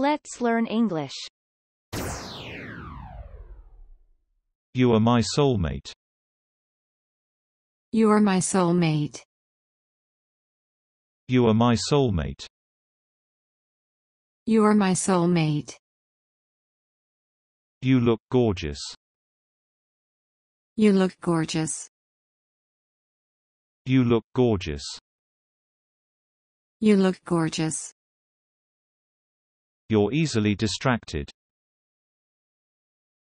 Let's learn English. You are my soulmate. You are my soulmate. You are my soulmate. You are my soulmate. You look gorgeous. You look gorgeous. You look gorgeous. You look gorgeous. You're easily distracted.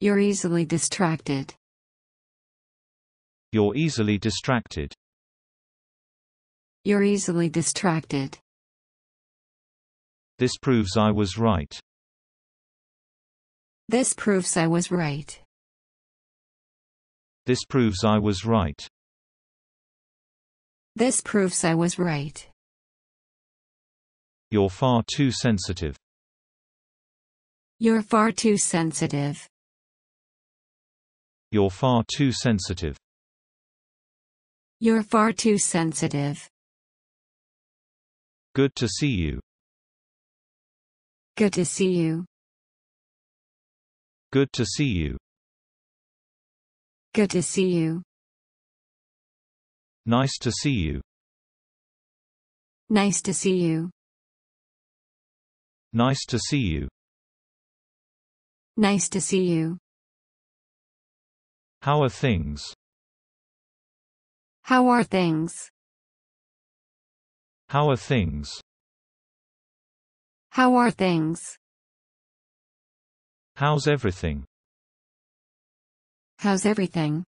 You're easily distracted. You're easily distracted. You're easily distracted. This proves I was right. This proves I was right. This proves I was right. This proves I was right. You're far too sensitive. You're far too sensitive. You're far too sensitive. You're far too sensitive. Good to see you. Good to see you. Good to see you. Good to see you. Nice to see you. Nice to see you. Nice to see you. Nice to see you. How are things? How are things? How are things? How are things? How's everything? How's everything?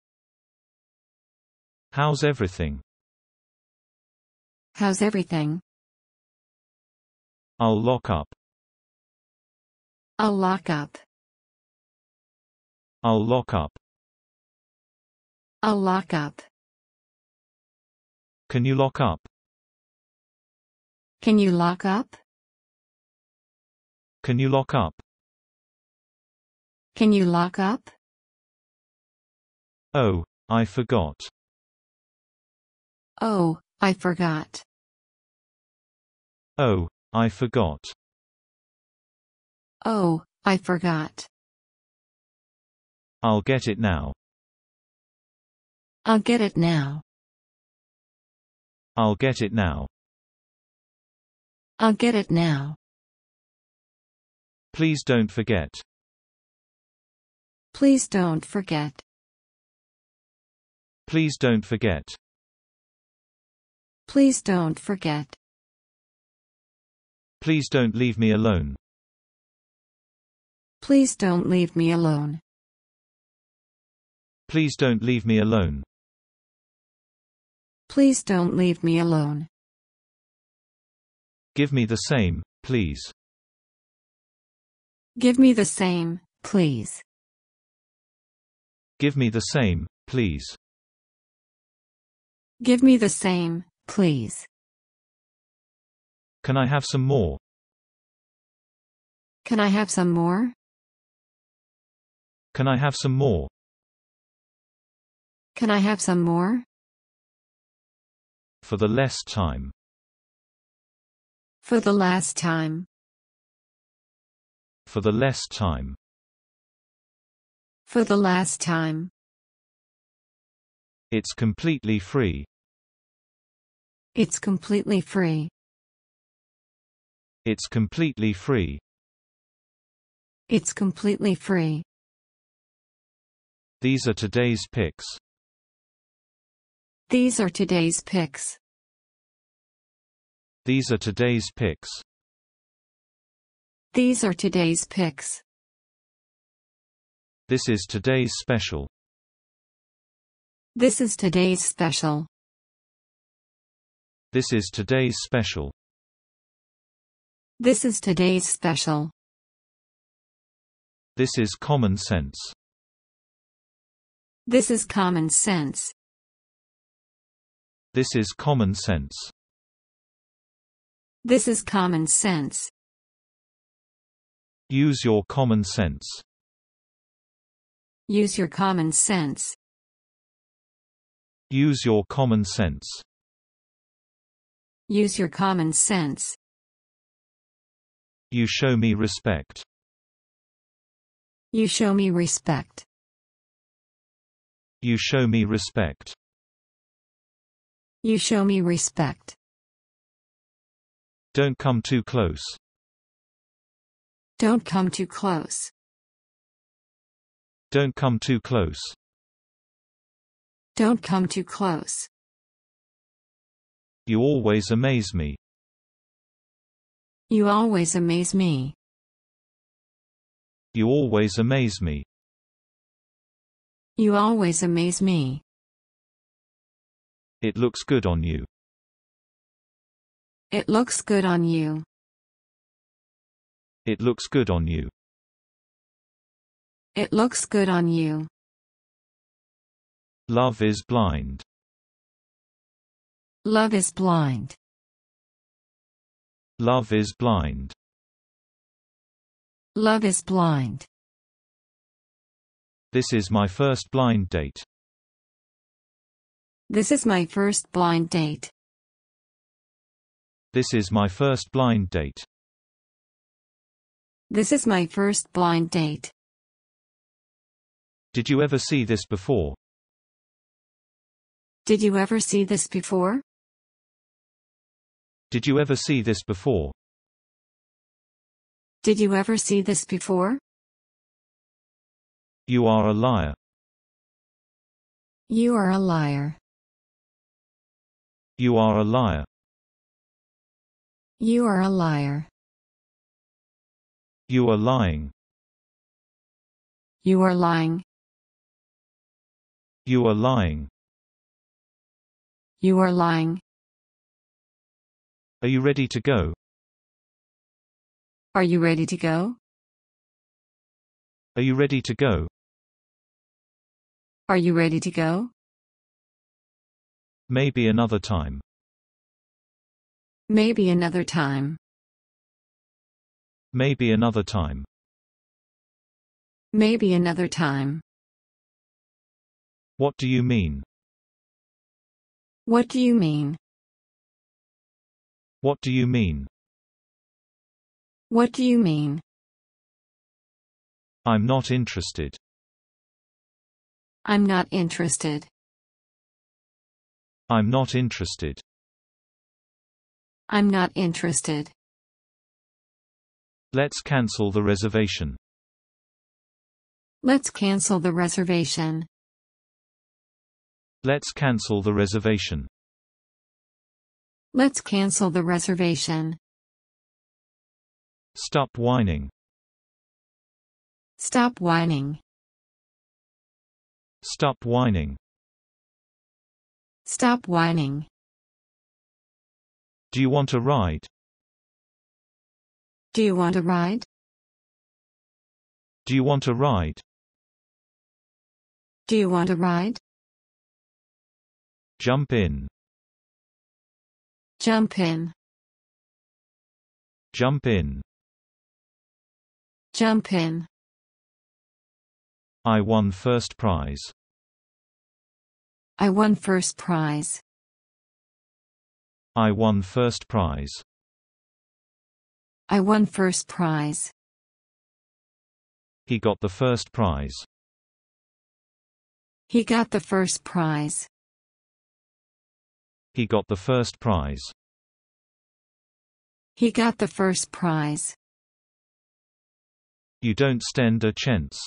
How's everything? How's everything? I'll lock up. I'll lock up. I'll lock up. I'll lock up. Can you lock up? Can you lock up? Can you lock up? Can you lock up? Oh, I forgot. Oh, I forgot. Oh, I forgot. Oh, I forgot. I'll get it now. I'll get it now. I'll get it now. I'll get it now. Please don't forget. Please don't forget. Please don't forget. Please don't forget. Please don't leave me alone. Please don't leave me alone. Please don't leave me alone. Please don't leave me alone. Give me the same, please. Give me the same, please. Give me the same, please. Give me the same, please. Can I have some more? Can I have some more? Can I have some more? Can I have some more? For the less time. For the last time. For the less time. For the last time. It's completely free. It's completely free. It's completely free. It's completely free. These are today's picks. These are today's picks. These are today's picks. These are today's picks. This is today's special. This is today's special. This is today's special. This is today's special. This is common sense. This is common sense. This is common sense. This is common sense. Use your common sense. Use your common sense. Use your common sense. Use your common sense. You show me respect. You show me respect. You show me respect. You show me respect. Don't come too close. Don't come too close. Don't come too close. Don't come too close. You always amaze me. You always amaze me. You always amaze me. You always amaze me. It looks good on you. It looks good on you. It looks good on you. It looks good on you. Love is blind. Love is blind. Love is blind. Love is blind. This is my first blind date. This is my first blind date. This is my first blind date. This is my first blind date. Did you ever see this before? Did you ever see this before? Did you ever see this before? Did you ever see this before? You are a liar. You are a liar. You are a liar. You are a liar. You are lying. You are lying. You are lying. You are lying. Are you ready to go? Are you ready to go? Are you ready to go? Are you ready to go? Maybe another time. Maybe another time. Maybe another time. Maybe another time. What do you mean? What do you mean? What do you mean? What do you mean? I'm not interested. I'm not interested. I'm not interested. I'm not interested. Let's cancel the reservation. Let's cancel the reservation. Let's cancel the reservation. Let's cancel the reservation. Stop whining. Stop whining. Stop whining. Stop whining. Do you want a ride? Do you want a ride? Do you want a ride? Do you want a ride? Jump in. Jump in. Jump in. Jump in. I won first prize. I won first prize. I won first prize. I won first prize. He got the first prize. He got the first prize. He got the first prize. He got the first prize. You don't stand a chance.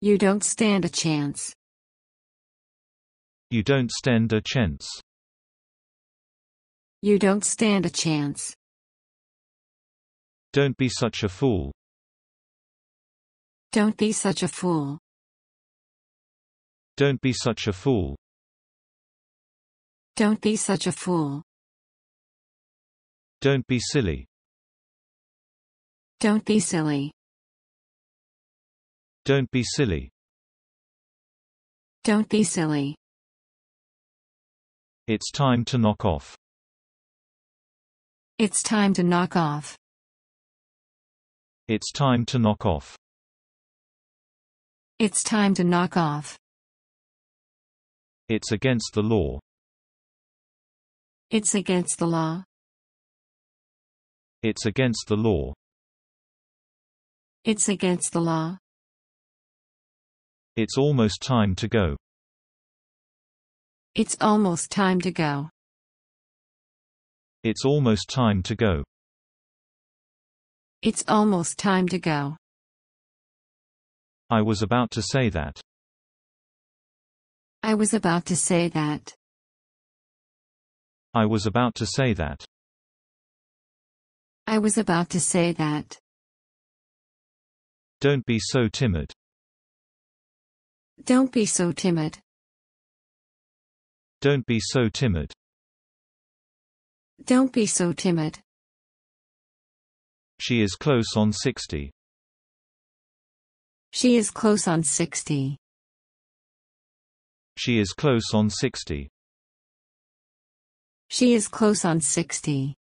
You don't stand a chance. You don't stand a chance. You don't stand a chance. Don't be such a fool. Don't be such a fool. Don't be such a fool. Don't be such a fool. Don't be silly. Don't be silly. Don't be silly. Don't be silly. It's time to knock off. It's time to knock off. It's time to knock off. It's time to knock off. It's against the law. It's against the law. It's against the law. It's against the law. It's almost time to go. It's almost time to go. It's almost time to go. It's almost time to go. I was about to say that. I was about to say that. I was about to say that. I was about to say that. Don't be so timid. Don't be so timid. Don't be so timid. Don't be so timid. She is close on 60. She is close on 60. She is close on 60. She is close on 60.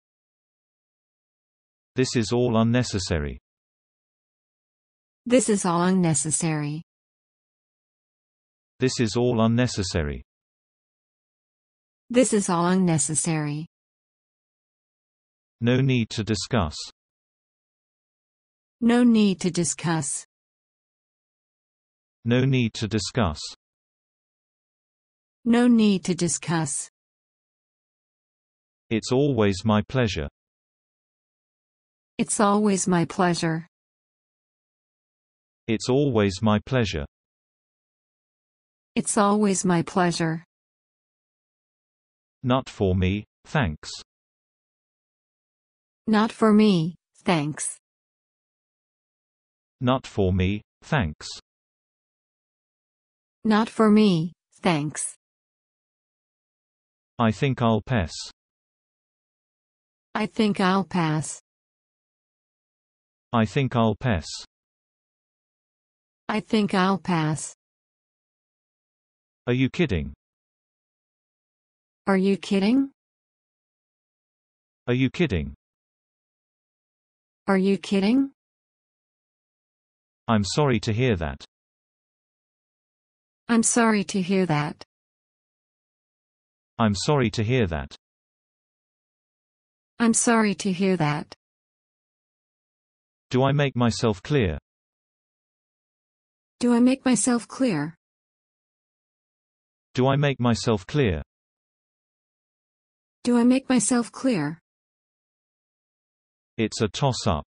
This is all unnecessary. This is all unnecessary. This is all unnecessary. This is all unnecessary. No need to discuss. No need to discuss. No need to discuss. No need to discuss. It's always my pleasure. It's always my pleasure. It's always my pleasure. It's always my pleasure. Not for me, thanks. Not for me, thanks. Not for me, thanks. Not for me, thanks. I think I'll pass. I think I'll pass. I think I'll pass. I think I'll pass. Are you kidding? Are you kidding? Are you kidding? Are you kidding? I'm sorry to hear that. I'm sorry to hear that. I'm sorry to hear that. I'm sorry to hear that. Do I make myself clear? Do I make myself clear? Do I make myself clear? Do I make myself clear? It's a toss-up.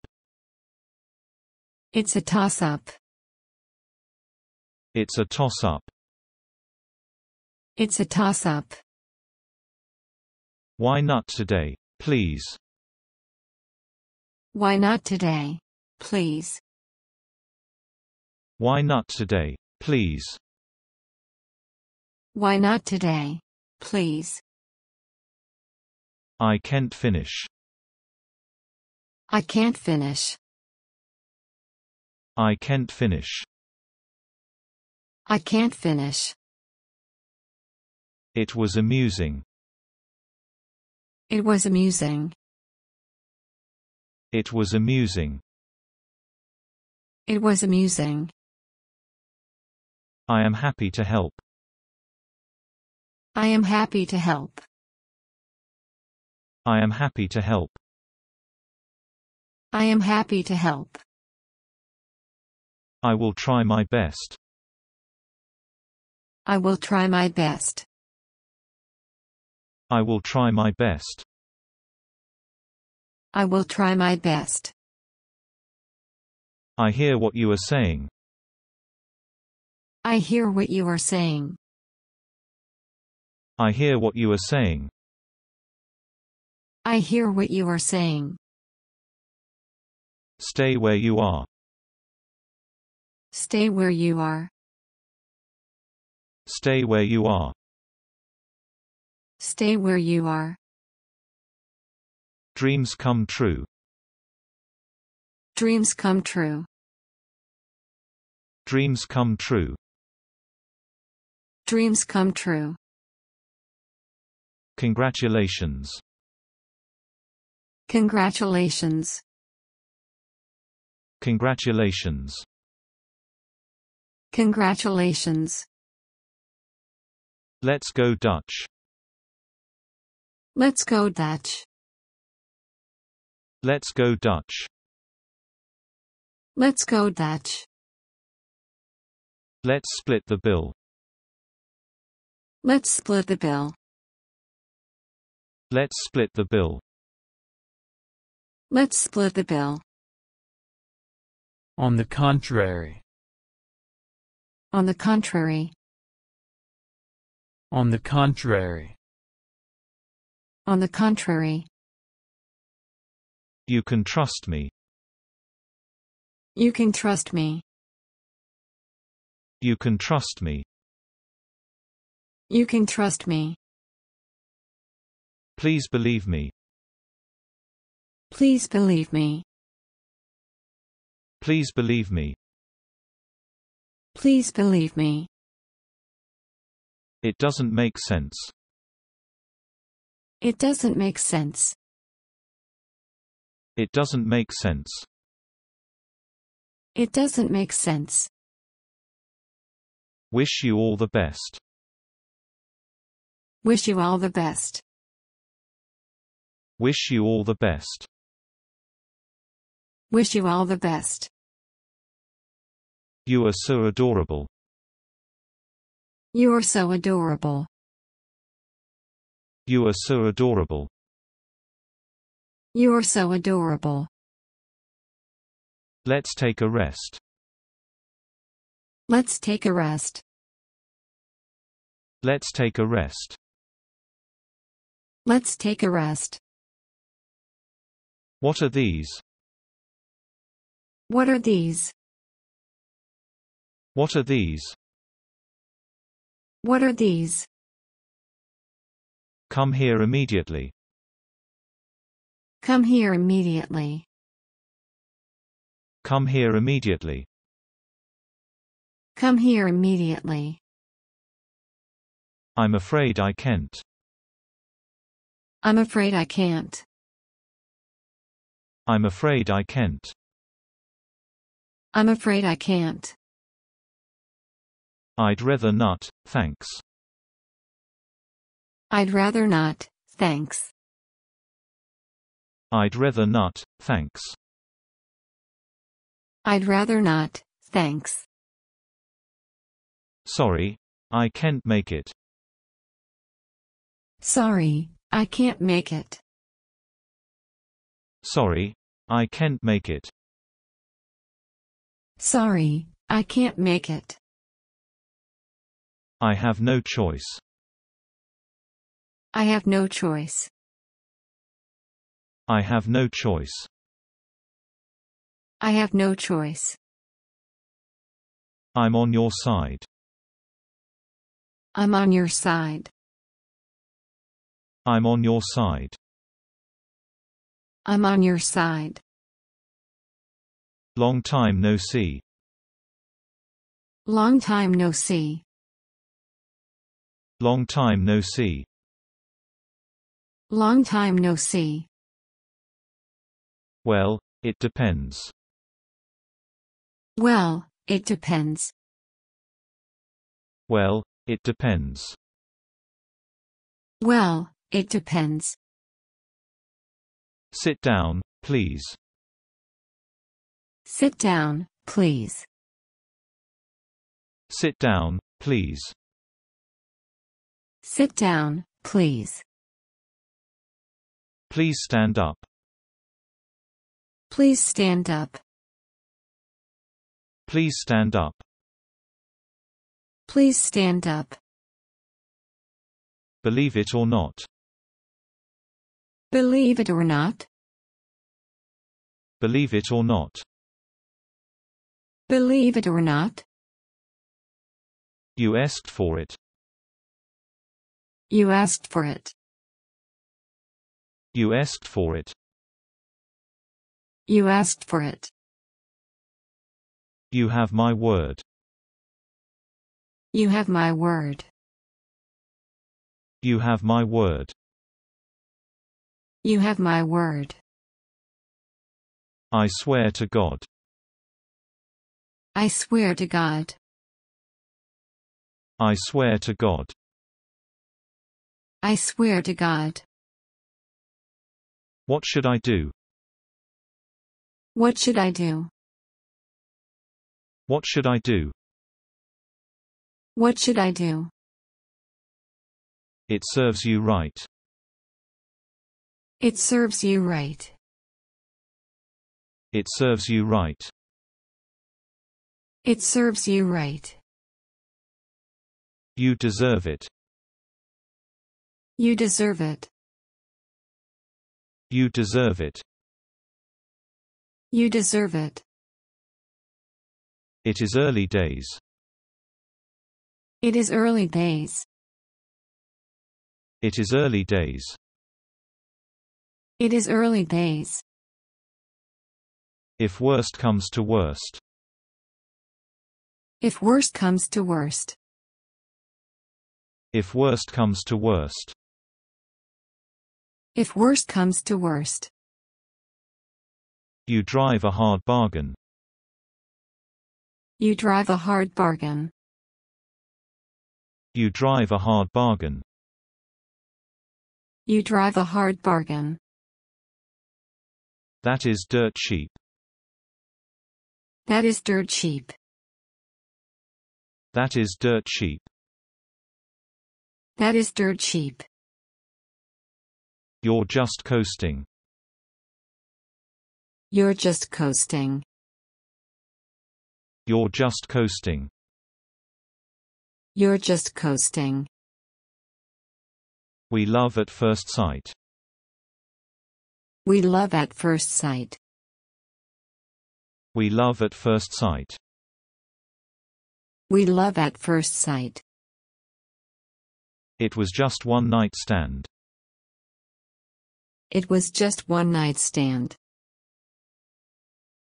It's a toss-up. It's a toss-up. It's a toss-up. Why not today, please? Why not today, please? Why not today, please? Why not today, please? I can't finish. I can't finish. I can't finish. I can't finish. It was amusing. It was amusing. It was amusing. It was amusing. I am happy to help. I am happy to help. I am happy to help. I am happy to help. I will try my best. I will try my best. I will try my best. I will try my best. I hear what you are saying. I hear what you are saying. I hear what you are saying. I hear what you are saying. Stay where you are. Stay where you are. Stay where you are. Stay where you are. Dreams come true. Dreams come true. Dreams come true. Dreams come true. Congratulations. Congratulations. Congratulations. Congratulations. Let's go Dutch. Let's go Dutch. Let's go Dutch. Let's go Dutch. Let's split the bill. Let's split the bill. Let's split the bill. Let's split the bill. On the contrary. On the contrary. On the contrary. On the contrary. You can trust me. You can trust me. You can trust me. You can trust me. Please believe me. Please believe me. Please believe me. Please believe me. It doesn't make sense. It doesn't make sense. It doesn't make sense. It doesn't make sense. Wish you all the best. Wish you all the best. Wish you all the best. Wish you all the best. You are so adorable. You're so adorable. You are so adorable. You're so adorable. Let's take a rest. Let's take a rest. Let's take a rest. Let's take a rest. What are these? What are these? What are these? What are these? Come here immediately. Come here immediately. Come here immediately. Come here immediately. I'm afraid I can't. I'm afraid I can't. I'm afraid I can't. I'm afraid I can't. I'd rather not, thanks. I'd rather not, thanks. I'd rather not, thanks. I'd rather not, thanks. Sorry, I can't make it. Sorry, I can't make it. Sorry, I can't make it. Sorry, I can't make it. I have no choice. I have no choice. I have no choice. I have no choice. I'm on your side. I'm on your side. I'm on your side. I'm on your side. Long time no see. Long time no see. Long time no see. Long time no see. Well, it depends. Well, it depends. Well, it depends. Well, it depends. Sit down, please. Sit down, please. Sit down, please. Sit down, please. Please stand up. Please stand up. Please stand up. Please stand up. Believe it or not. Believe it or not. Believe it or not. Believe it or not. You asked for it. You asked for it. You asked for it. You asked for it. You have my word. You have my word. You have my word. You have my word. I swear to God. I swear to God. I swear to God. I swear to God. What should I do? What should I do? What should I do? What should I do? It serves you right. It serves you right. It serves you right. It serves you right. You deserve it. You deserve it. You deserve it. You deserve it. It is early days. It is early days. It is early days. It is early days. If worst comes to worst. If worst comes to worst. If worst comes to worst. If worst comes to worst. You drive a hard bargain. You drive a hard bargain. You drive a hard bargain. You drive a hard bargain. That is dirt cheap. That is dirt cheap. That is dirt cheap. That is dirt cheap. You're just coasting. You're just coasting. You're just coasting. You're just coasting. We love at first sight. We love at first sight. We love at first sight. We love at first sight. It was just one night stand. It was just one night stand.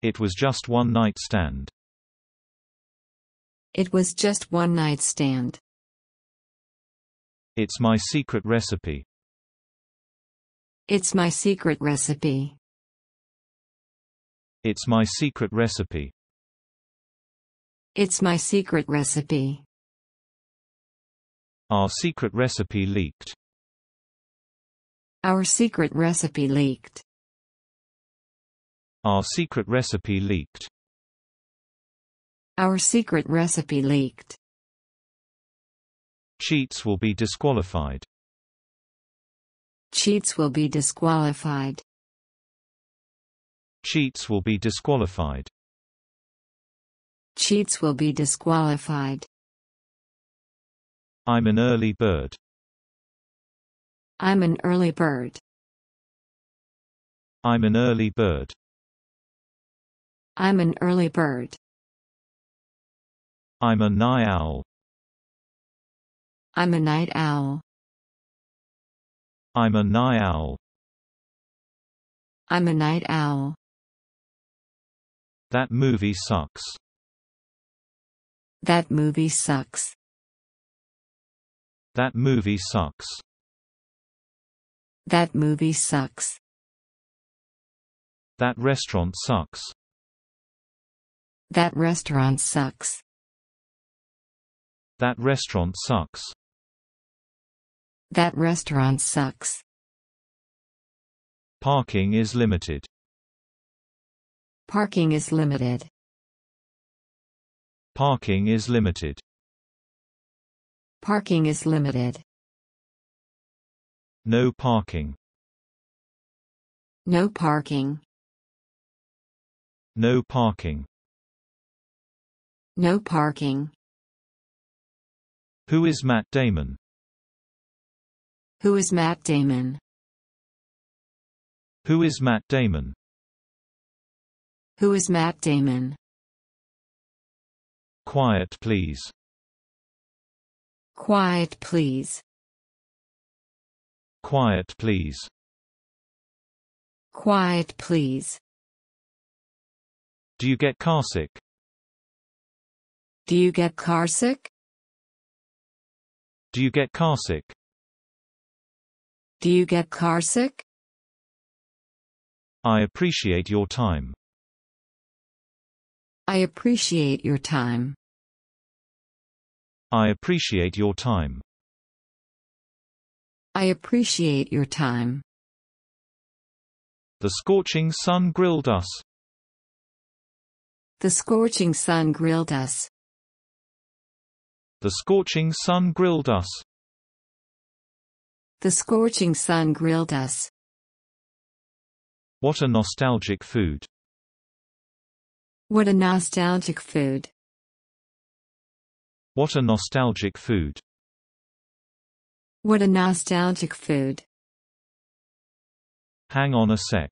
It was just one night stand. It was just one night stand. It's my secret recipe. It's my secret recipe. It's my secret recipe. It's my secret recipe. Our secret recipe leaked. Our secret recipe leaked. Our secret recipe leaked. Our secret recipe leaked. Cheats will be disqualified. Cheats will be disqualified. Cheats will be disqualified. Cheats will be disqualified. I'm an early bird. I'm an early bird. I'm an early bird. I'm an early bird. I'm a night owl. I'm a night owl. I'm a night owl. I'm a night owl. That movie sucks. That movie sucks. That movie sucks. That movie sucks. That restaurant sucks. That restaurant sucks. That restaurant sucks. That restaurant sucks. Parking is limited. Parking is limited. Parking is limited. Parking is limited. No parking. No parking. No parking. No parking. Who is Matt Damon? Who is Matt Damon? Who is Matt Damon? Who is Matt Damon? Quiet please. Quiet please. Quiet please. Quiet please. Do you get carsick? Do you get carsick? Do you get carsick? Do you get carsick? I appreciate your time. I appreciate your time. I appreciate your time. I appreciate your time. The scorching sun grilled us. The scorching sun grilled us. The scorching sun grilled us. The scorching sun grilled us. What a nostalgic food. What a nostalgic food. What a nostalgic food. What a nostalgic food. Hang on a sec.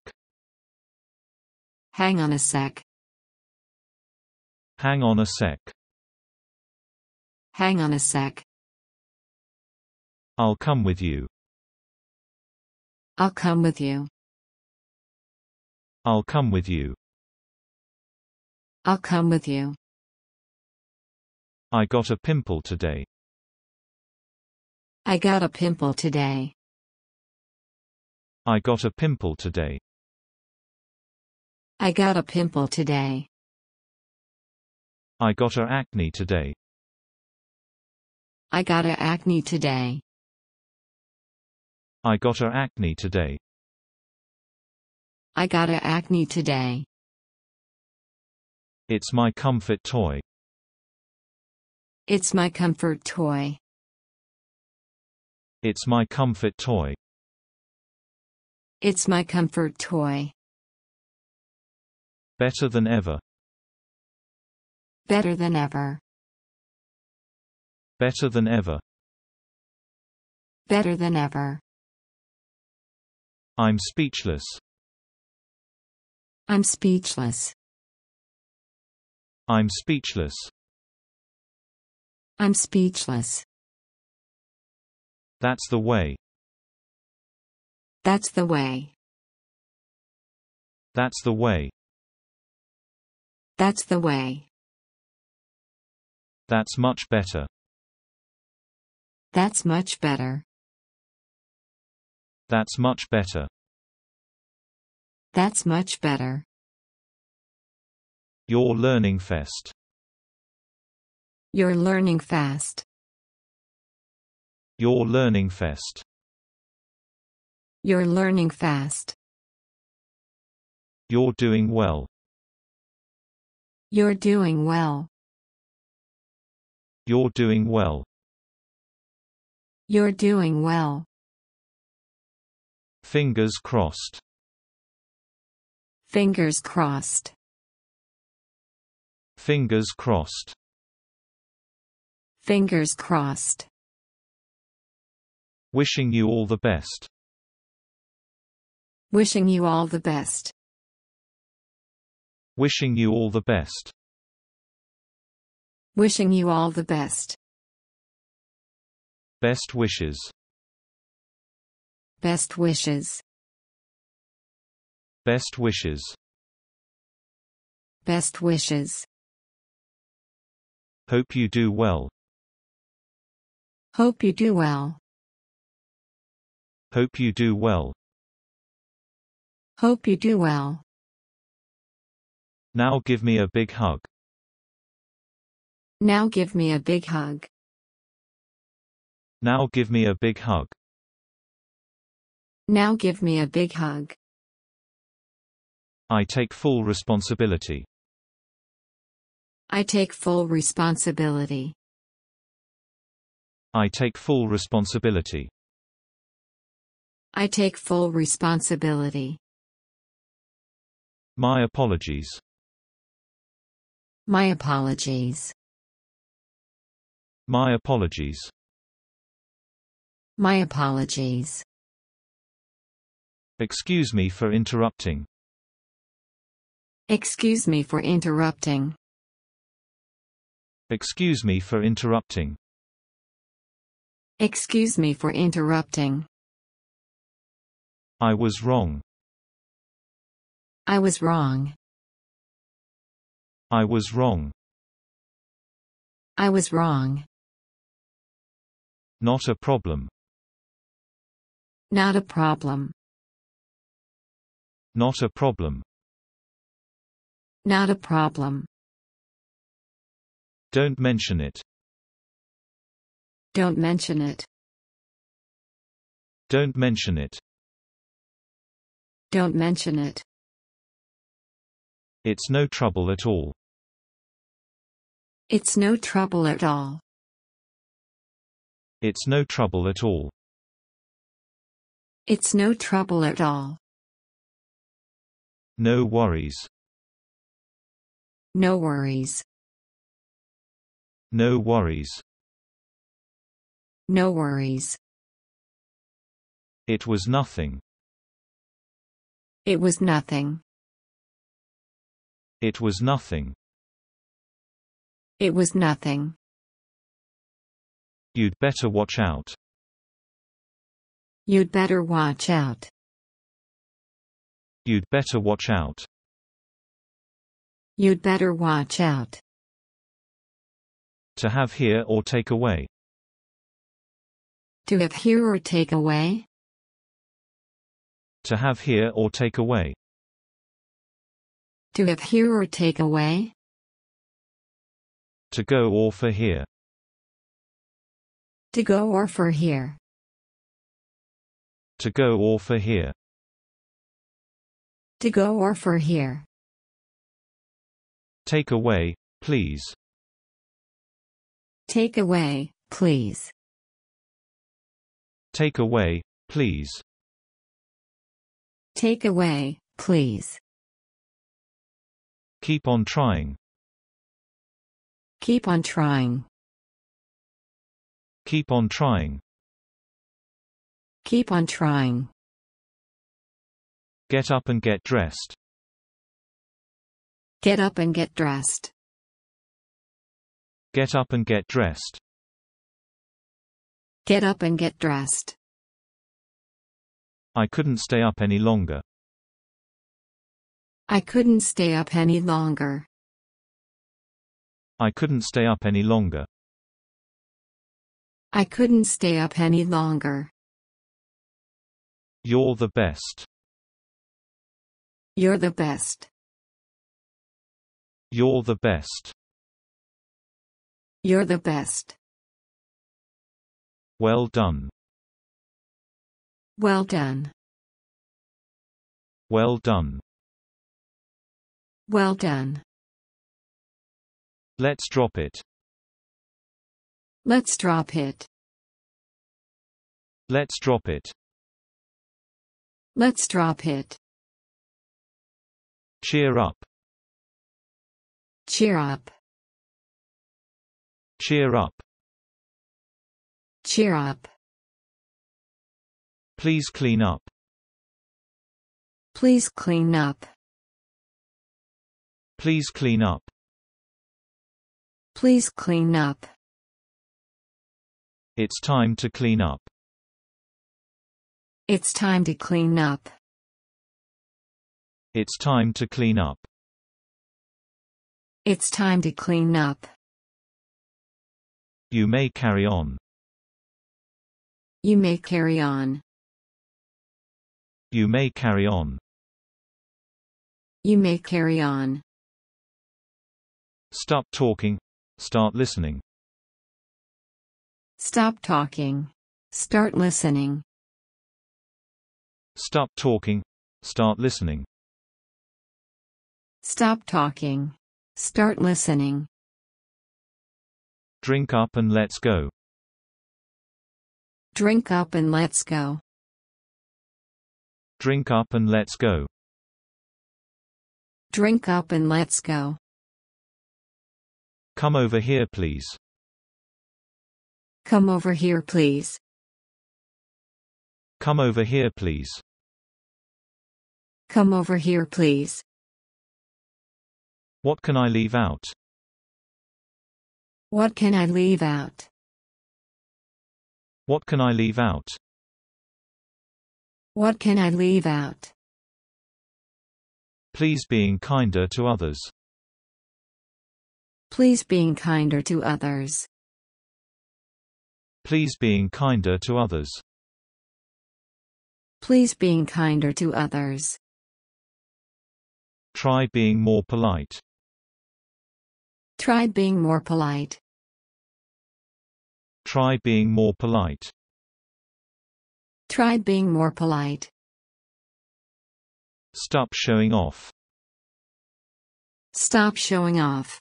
Hang on a sec. Hang on a sec. Hang on a sec. I'll come with you. I'll come with you. I'll come with you. I'll come with you. I got a pimple today. I got a pimple today. I got a pimple today. I got a pimple today. I got a acne today. I got a acne today. I got a acne today. I got a acne today. It's my comfort toy. It's my comfort toy. It's my comfort toy. It's my comfort toy. Better than ever. Better than ever. Better than ever. Better than ever. I'm speechless. I'm speechless. I'm speechless. I'm speechless. That's the way. That's the way. That's the way. That's the way. That's much better. That's much better. That's much better. That's much better. Your Learning Fest. Your Learning Fest. Your Learning Fest. Your Learning fast. You're doing well. You're doing well. You're doing well. You're doing well. Fingers crossed. Fingers crossed. Fingers crossed. Fingers crossed. Wishing you all the best. Wishing you all the best. Wishing you all the best. Wishing you all the best. Best wishes. Best wishes. Best wishes. Best wishes. Hope you do well. Hope you do well. Hope you do well. Hope you do well. Now give me a big hug. Now give me a big hug. Now give me a big hug. Now give me a big hug. I take full responsibility. I take full responsibility. I take full responsibility. I take full responsibility. My apologies. My apologies. My apologies. My apologies. Excuse me for interrupting. Excuse me for interrupting. Excuse me for interrupting. Excuse me for interrupting. I was wrong. I was wrong. I was wrong. I was wrong. Not a problem. Not a problem. Not a problem. Not a problem. Don't mention it. Don't mention it. Don't mention it. Don't mention it. It's no trouble at all. It's no trouble at all. It's no trouble at all. It's no trouble at all. No worries. No worries. No worries. No worries. It was nothing. It was nothing. It was nothing. It was nothing. You'd better watch out. You'd better watch out. You'd better watch out. You'd better watch out. To have here or take away. To have here or take away. To have here or take away. To have here or take away. To go or for here. To go or for here. To go or for here. To go or for here. Take away, please. Take away, please. Take away, please. Take away, please. Keep on trying. Keep on trying. Keep on trying. Keep on trying. Get up and get dressed. Get up and get dressed. Get up and get dressed. Get up and get dressed. I couldn't stay up any longer. I couldn't stay up any longer. I couldn't stay up any longer. I couldn't stay up any longer. You're the best. You're the best. You're the best. You're the best. Well done. Well done. Well done. Well done. Let's drop it. Let's drop it. Let's drop it. Let's drop it. Cheer up. Cheer up. Cheer up. Cheer up. Please clean up. Please clean up. Please clean up. Please clean up. It's time to clean up. It's time to clean up. It's time to clean up. It's time to clean up. You may carry on. You may carry on. You may carry on. You may carry on. Stop talking. Start listening. Stop talking. Start listening. Stop talking. Start listening. Stop talking. Start listening. Drink up and let's go. Drink up and let's go. Drink up and let's go. Drink up and let's go. Come over here, please. Come over here, please. Come over here, please. Come over here, please. What can I leave out? What can I leave out? What can I leave out? What can I leave out? Please being kinder to others. Please being kinder to others. Please being kinder to others. Please being kinder to others. Try being more polite. Try being more polite. Try being more polite. Try being more polite. Stop showing off. Stop showing off.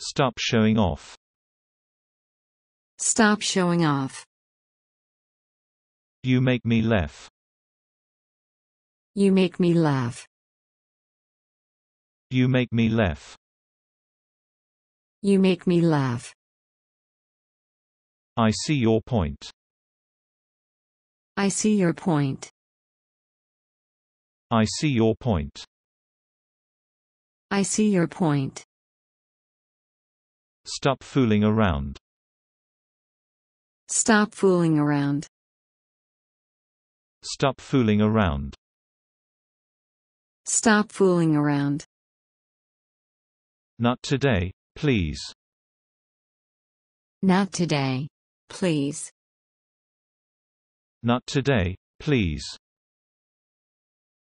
Stop showing off. Stop showing off. You make me laugh. You make me laugh. You make me laugh. You make me laugh. I see your point. I see your point. I see your point. I see your point. Stop fooling around. Stop fooling around. Stop fooling around. Stop fooling around. Not today, please. Not today. Please. Not today, please.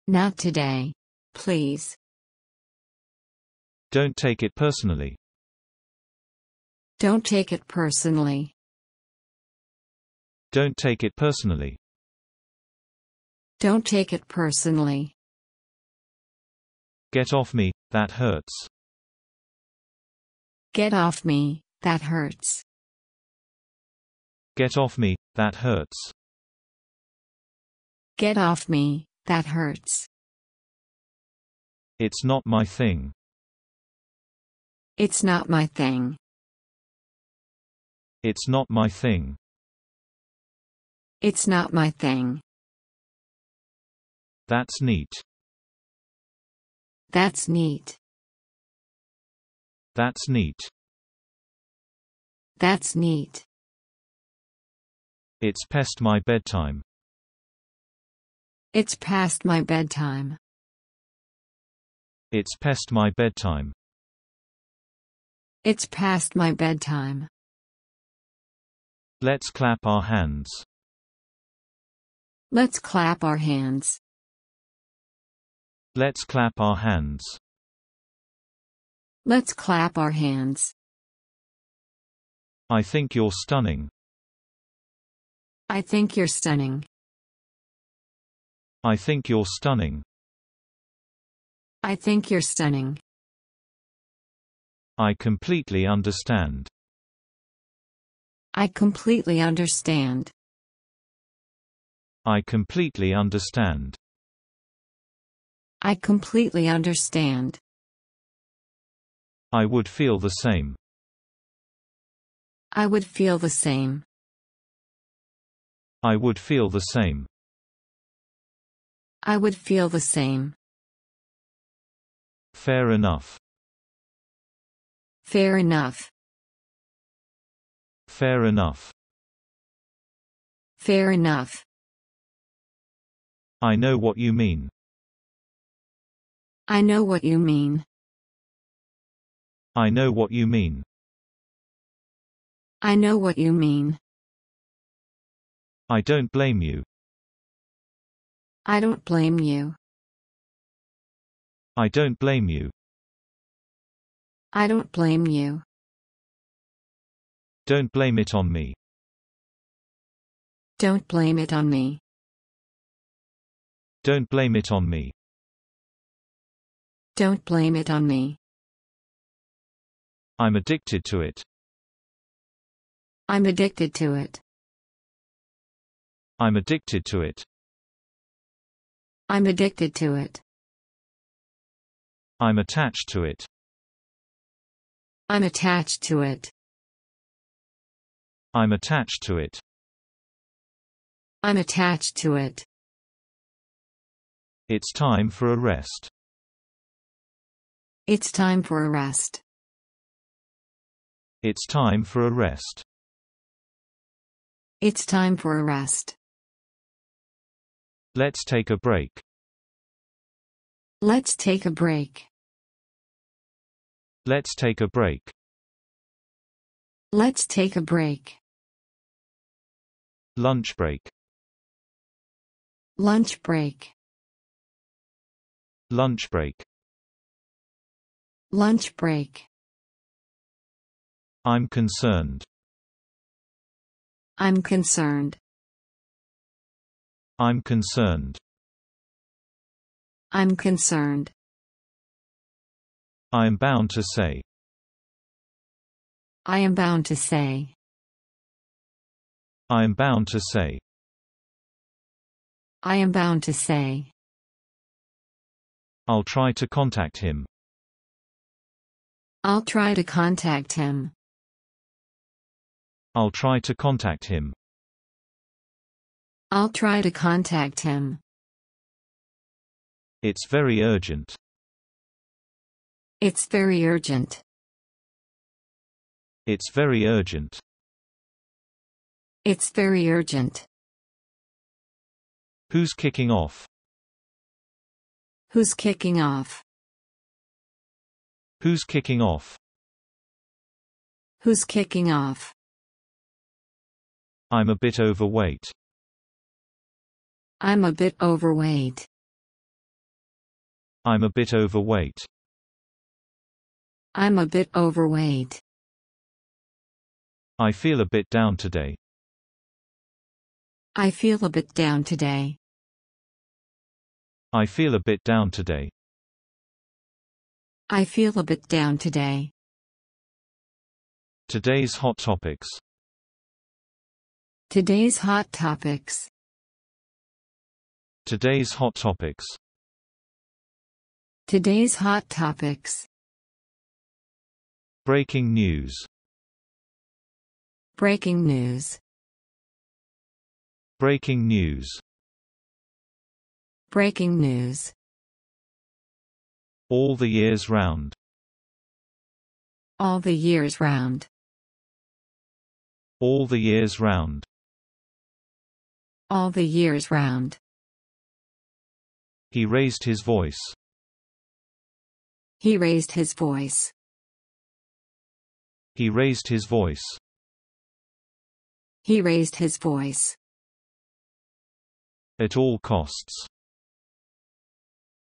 Not today, please. Don't take it personally. Don't take it personally. Don't take it personally. Don't take it personally. Get off me, that hurts. Get off me, that hurts. Get off me, that hurts. Get off me, that hurts. It's not my thing. It's not my thing. It's not my thing. It's not my thing. That's neat. That's neat. That's neat. That's neat. It's past my bedtime. It's past my bedtime. It's past my bedtime. It's past my bedtime. Let's clap our hands. Let's clap our hands. Let's clap our hands. Let's clap our hands. I think you're stunning. I think you're stunning. I think you're stunning. I think you're stunning. I completely understand. I completely understand. I completely understand. I completely understand. I would feel the same. I would feel the same. I would feel the same. I would feel the same. Fair enough. Fair enough. Fair enough. Fair enough. I know what you mean. I know what you mean. I know what you mean. I know what you mean. I don't blame you. I don't blame you. I don't blame you. I don't blame you. Don't blame it on me. Don't blame it on me. Don't blame it on me. Don't blame it on me. I'm addicted to it. I'm addicted to it. I'm addicted to it. I'm addicted to it. I'm attached to it. I'm attached to it. I'm attached to it. I'm attached to it. It's time for a rest. It's time for a rest. It's time for a rest. It's time for a rest. Let's take a break. Let's take a break. Let's take a break. Let's take a break. Lunch break. Lunch break. Lunch break. Lunch break. I'm concerned. I'm concerned. I'm concerned. I'm concerned. I am bound to say. I am bound to say. I am bound to say. I am bound to say. I'll try to contact him. I'll try to contact him. I'll try to contact him. I'll try to contact him. It's very urgent. It's very urgent. It's very urgent. It's very urgent. Who's kicking off? Who's kicking off? Who's kicking off? Who's kicking off? I'm a bit overweight. I'm a bit overweight. I'm a bit overweight. I'm a bit overweight. I feel a bit down today. I feel a bit down today. I feel a bit down today. I feel a bit down today. Today's hot topics. Today's hot topics. Today's Hot Topics Today's Hot Topics Breaking News Breaking News Breaking News Breaking News All the years round All the years round All the years round All the years round he raised his voice. He raised his voice. He raised his voice. He raised his voice. At all costs.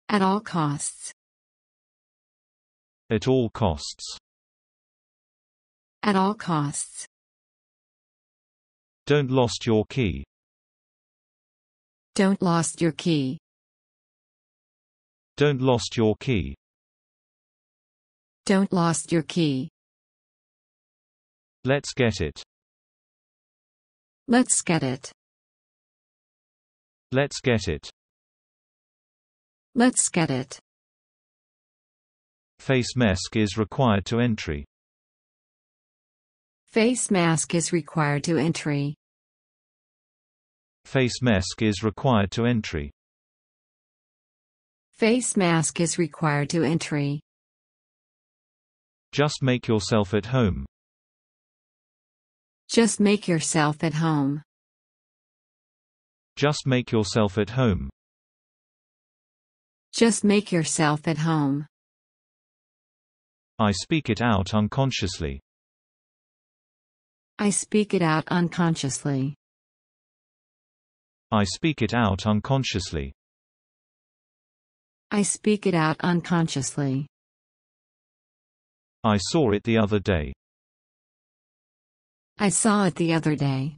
At all costs. At all costs. At all costs. Don't lost your key. Don't lost your key. Don't lost your key. Don't lost your key. Let's get it. Let's get it. Let's get it. Let's get it. Face mask is required to entry. Face mask is required to entry. Face mask is required to entry. Face mask is required to entry. Just make yourself at home. Just make yourself at home. Just make yourself at home. Just make yourself at home. I speak it out unconsciously. I speak it out unconsciously. I speak it out unconsciously. I speak it out unconsciously. I saw it the other day. I saw it the other day.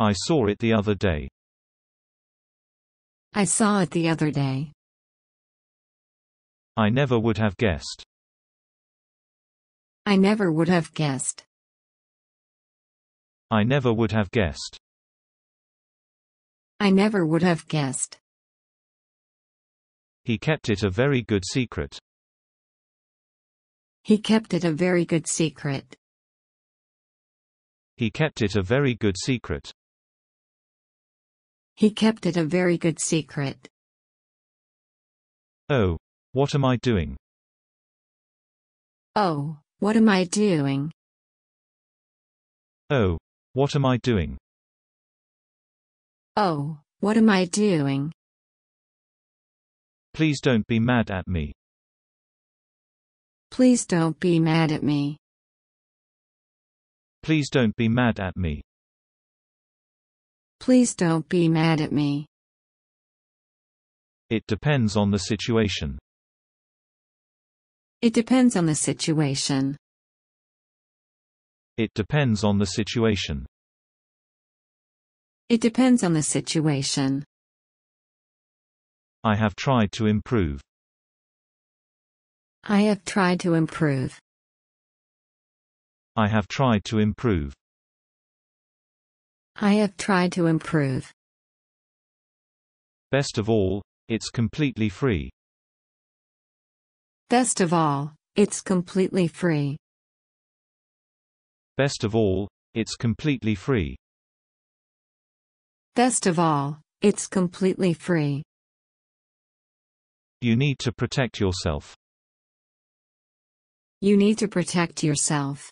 I saw it the other day. I saw it the other day. I never would have guessed. I never would have guessed. I never would have guessed. I never would have guessed. He kept it a very good secret. He kept it a very good secret. He kept it a very good secret. He kept it a very good secret. Oh, what am I doing? Oh, what am I doing? Oh, what am I doing? Oh, what am I doing? Please don't be mad at me. Please don't be mad at me. Please don't be mad at me. Please don't be mad at me. It depends on the situation. It depends on the situation. It depends on the situation. It depends on the situation. I have tried to improve. I have tried to improve. I have tried to improve. I have tried to improve. Best of all, it's completely free. Best of all, it's completely free. Best of all, it's completely free. Best of all, it's completely free. You need to protect yourself. You need to protect yourself.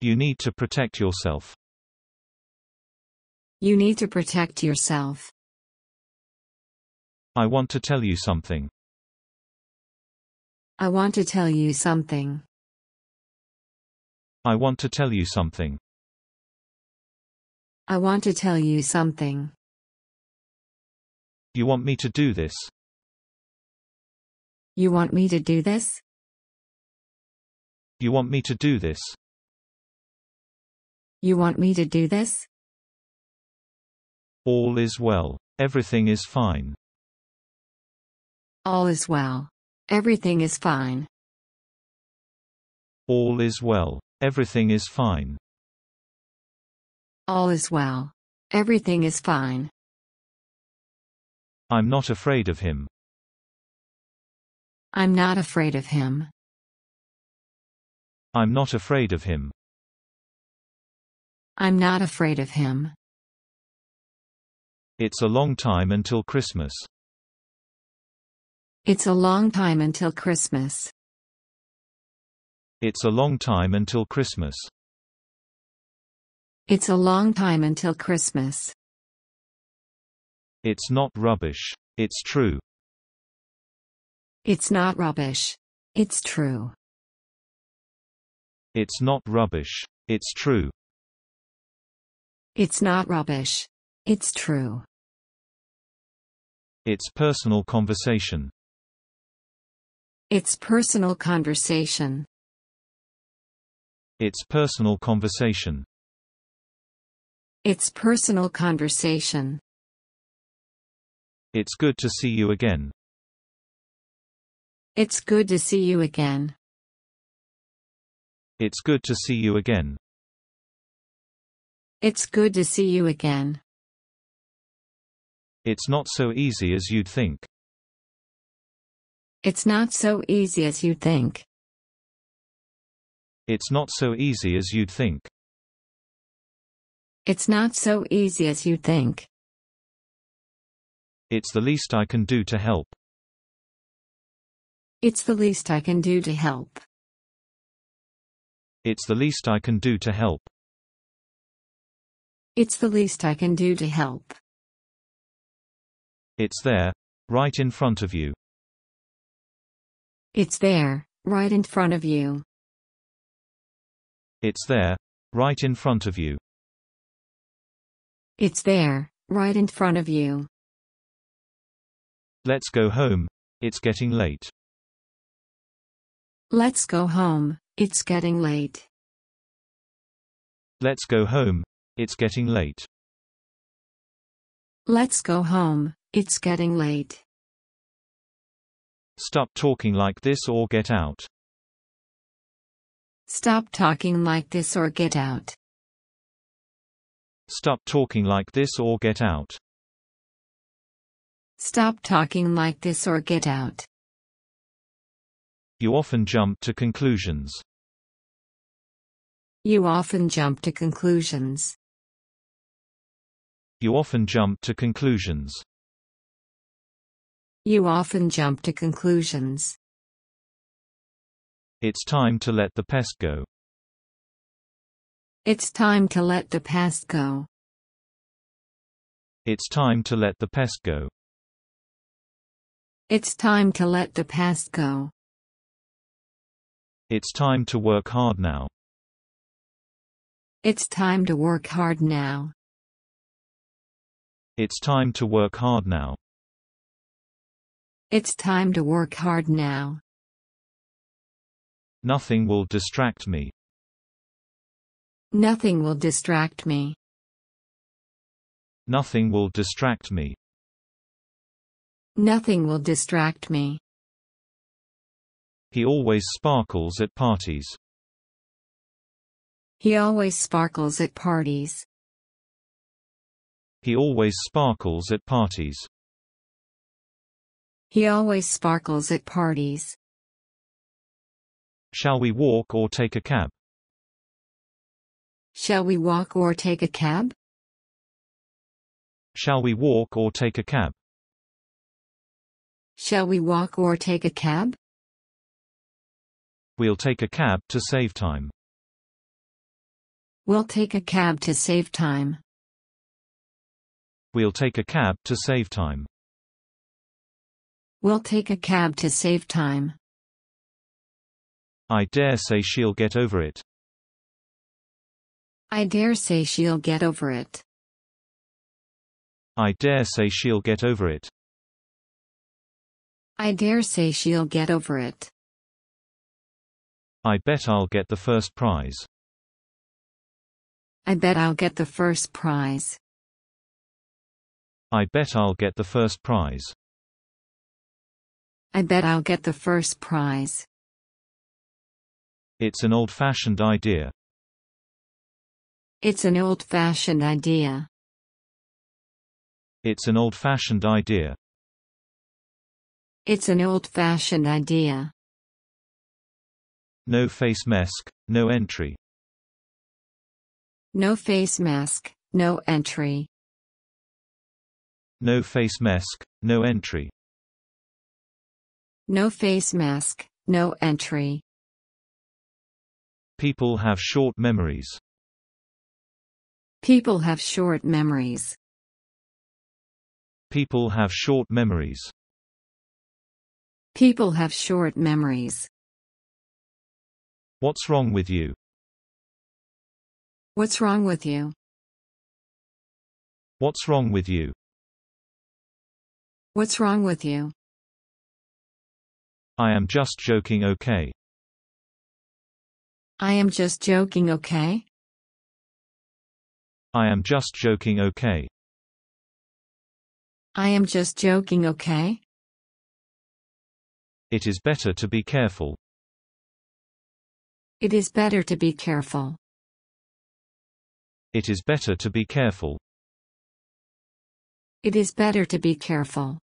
You need to protect yourself. You need to protect yourself. I want to tell you something. I want to tell you something. I want to tell you something. I want to tell you something. You want me to do this? You want me to do this? You want me to do this? You want me to do this? All is well. Everything is fine. All is well. Everything is fine. All is well. Everything is fine. All is well. Everything is fine. I'm not afraid of him. I'm not afraid of him. I'm not afraid of him. I'm not afraid of him. It's a long time until Christmas. It's a long time until Christmas. It's a long time until Christmas. It's a long time until Christmas. It's not rubbish. It's true. It's not rubbish. It's true. It's not rubbish. It's true. It's not rubbish. It's true. It's personal conversation. It's personal conversation. It's personal conversation. It's personal conversation. It's good to see you again. It's good to see you again. It's good to see you again. It's good to see you again. It's not so easy as you'd think. It's not so easy as you'd think. It's not so easy as you'd think. It's not so easy as you'd think. It's the least I can do to help. It's the least I can do to help. It's the least I can do to help. It's the least I can do to help. It's there, right in front of you. It's there, right in front of you. It's there, right in front of you. It's there, right in front of you. Let's go home. It's getting late. Let's go home. It's getting late. Let's go home. It's getting late. Let's go home. It's getting late. Stop talking like this or get out. Stop talking like this or get out. Stop talking like this or get out. Stop talking like this or get out. You often jump to conclusions. You often jump to conclusions. You often jump to conclusions. You often jump to conclusions. It's time to let the past go. It's time to let the past go. It's time to let the past go. It's time to let the past go. It's time to work hard now. It's time to work hard now. It's time to work hard now. It's time to work hard now. Nothing will distract me. Nothing will distract me. Nothing will distract me. Nothing will distract me. He always sparkles at parties. He always sparkles at parties. He always sparkles at parties. He always sparkles at parties. Shall we walk or take a cab? Shall we walk or take a cab? Shall we walk or take a cab? Shall we walk or take a cab? We'll take a cab to save time. We'll take a cab to save time. We'll take a cab to save time. We'll take a cab to save time. I dare say she'll get over it. I dare say she'll get over it. I dare say she'll get over it. I dare say she'll get over it. I bet I'll get the first prize. I bet I'll get the first prize. I bet I'll get the first prize. I bet I'll get the first prize. It's an old-fashioned idea. It's an old-fashioned idea. It's an old-fashioned idea. It's an old-fashioned idea. No face mask, no entry. No face mask, no entry. No face mask, no entry. No face mask, no entry. People have short memories. People have short memories. People have short memories. People have short memories. What's wrong with you? What's wrong with you? What's wrong with you? What's wrong with you? I am just joking, okay? I am just joking, okay? I am just joking, okay? I am just joking, okay? It is better to be careful. It is better to be careful. It is better to be careful. It is better to be careful.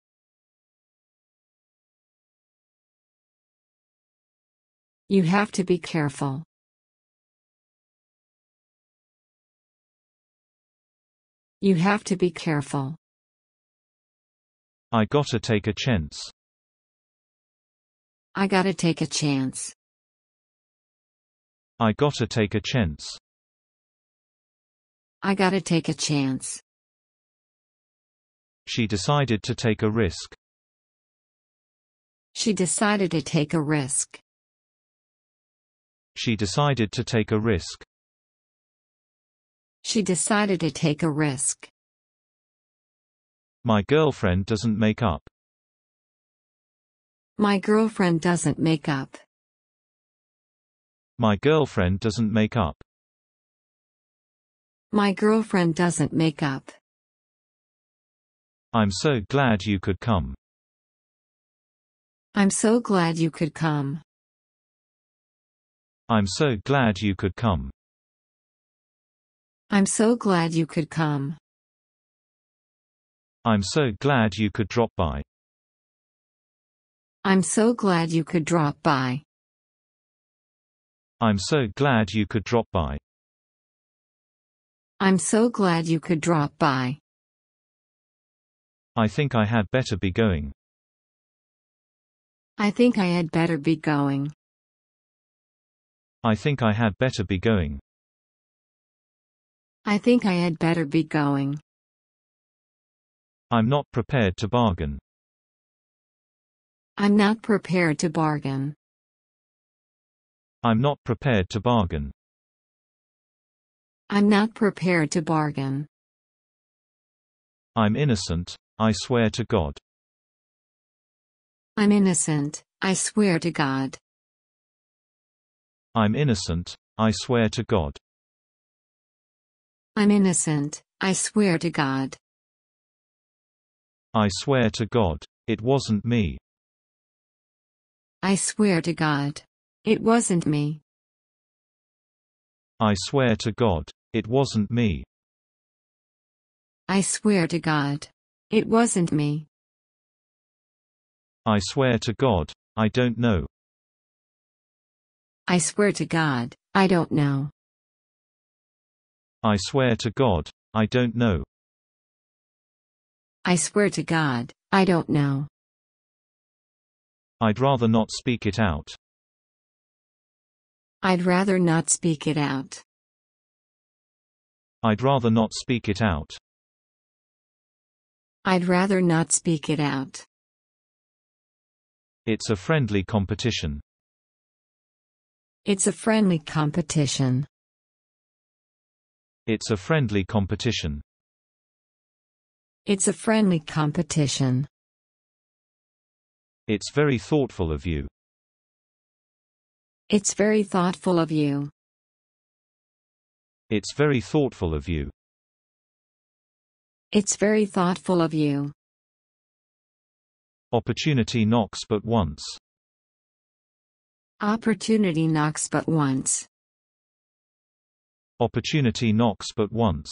You have to be careful. You have to be careful. I gotta take a chance. I gotta take a chance. I gotta take a chance. I gotta take a chance. She decided to take a risk. She decided to take a risk. She decided to take a risk. She decided to take a risk. My girlfriend doesn't make up. My girlfriend doesn't make up. My girlfriend doesn't make up. My girlfriend doesn't make up. I'm so glad you could come. I'm so glad you could come. I'm so glad you could come. I'm so glad you could come. I'm so glad you could drop by. I'm so glad you could drop by. I'm so glad you could drop by. I'm so glad you could drop by. I think I had better be going. I think I had better be going. I think I had better be going. I think I had better be going. I'm not prepared to bargain. I'm not prepared to bargain. I'm not prepared to bargain. I'm not prepared to bargain. I'm innocent, I swear to God. I'm innocent, I swear to God. I'm innocent, I swear to God. I'm innocent, I swear to God. I swear to God, it wasn't me. I swear to God. It wasn't me. I swear to God. It wasn't me. I swear to God. It wasn't me. I swear to God. I don't know. I swear to God. I don't know. I swear to God. I don't know. I swear to God. I don't know. I'd rather not speak it out. I'd rather not speak it out. I'd rather not speak it out. I'd rather not speak it out. It's a friendly competition. It's a friendly competition. It's a friendly competition. It's a friendly competition. It's very thoughtful of you. It's very thoughtful of you. It's very thoughtful of you. It's very thoughtful of you. Opportunity knocks but once. Opportunity knocks but once. Opportunity knocks but once.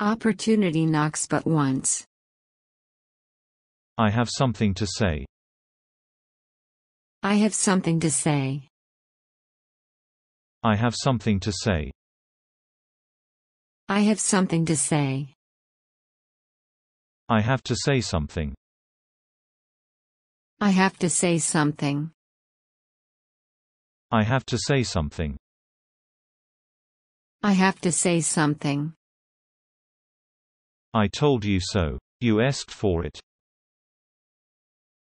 Opportunity knocks but once. I have something to say. I have something to say. I have something to say. I have something to say. I have to say something. I have to say something. I have to say something. I have to say something. I told you so. You asked for it.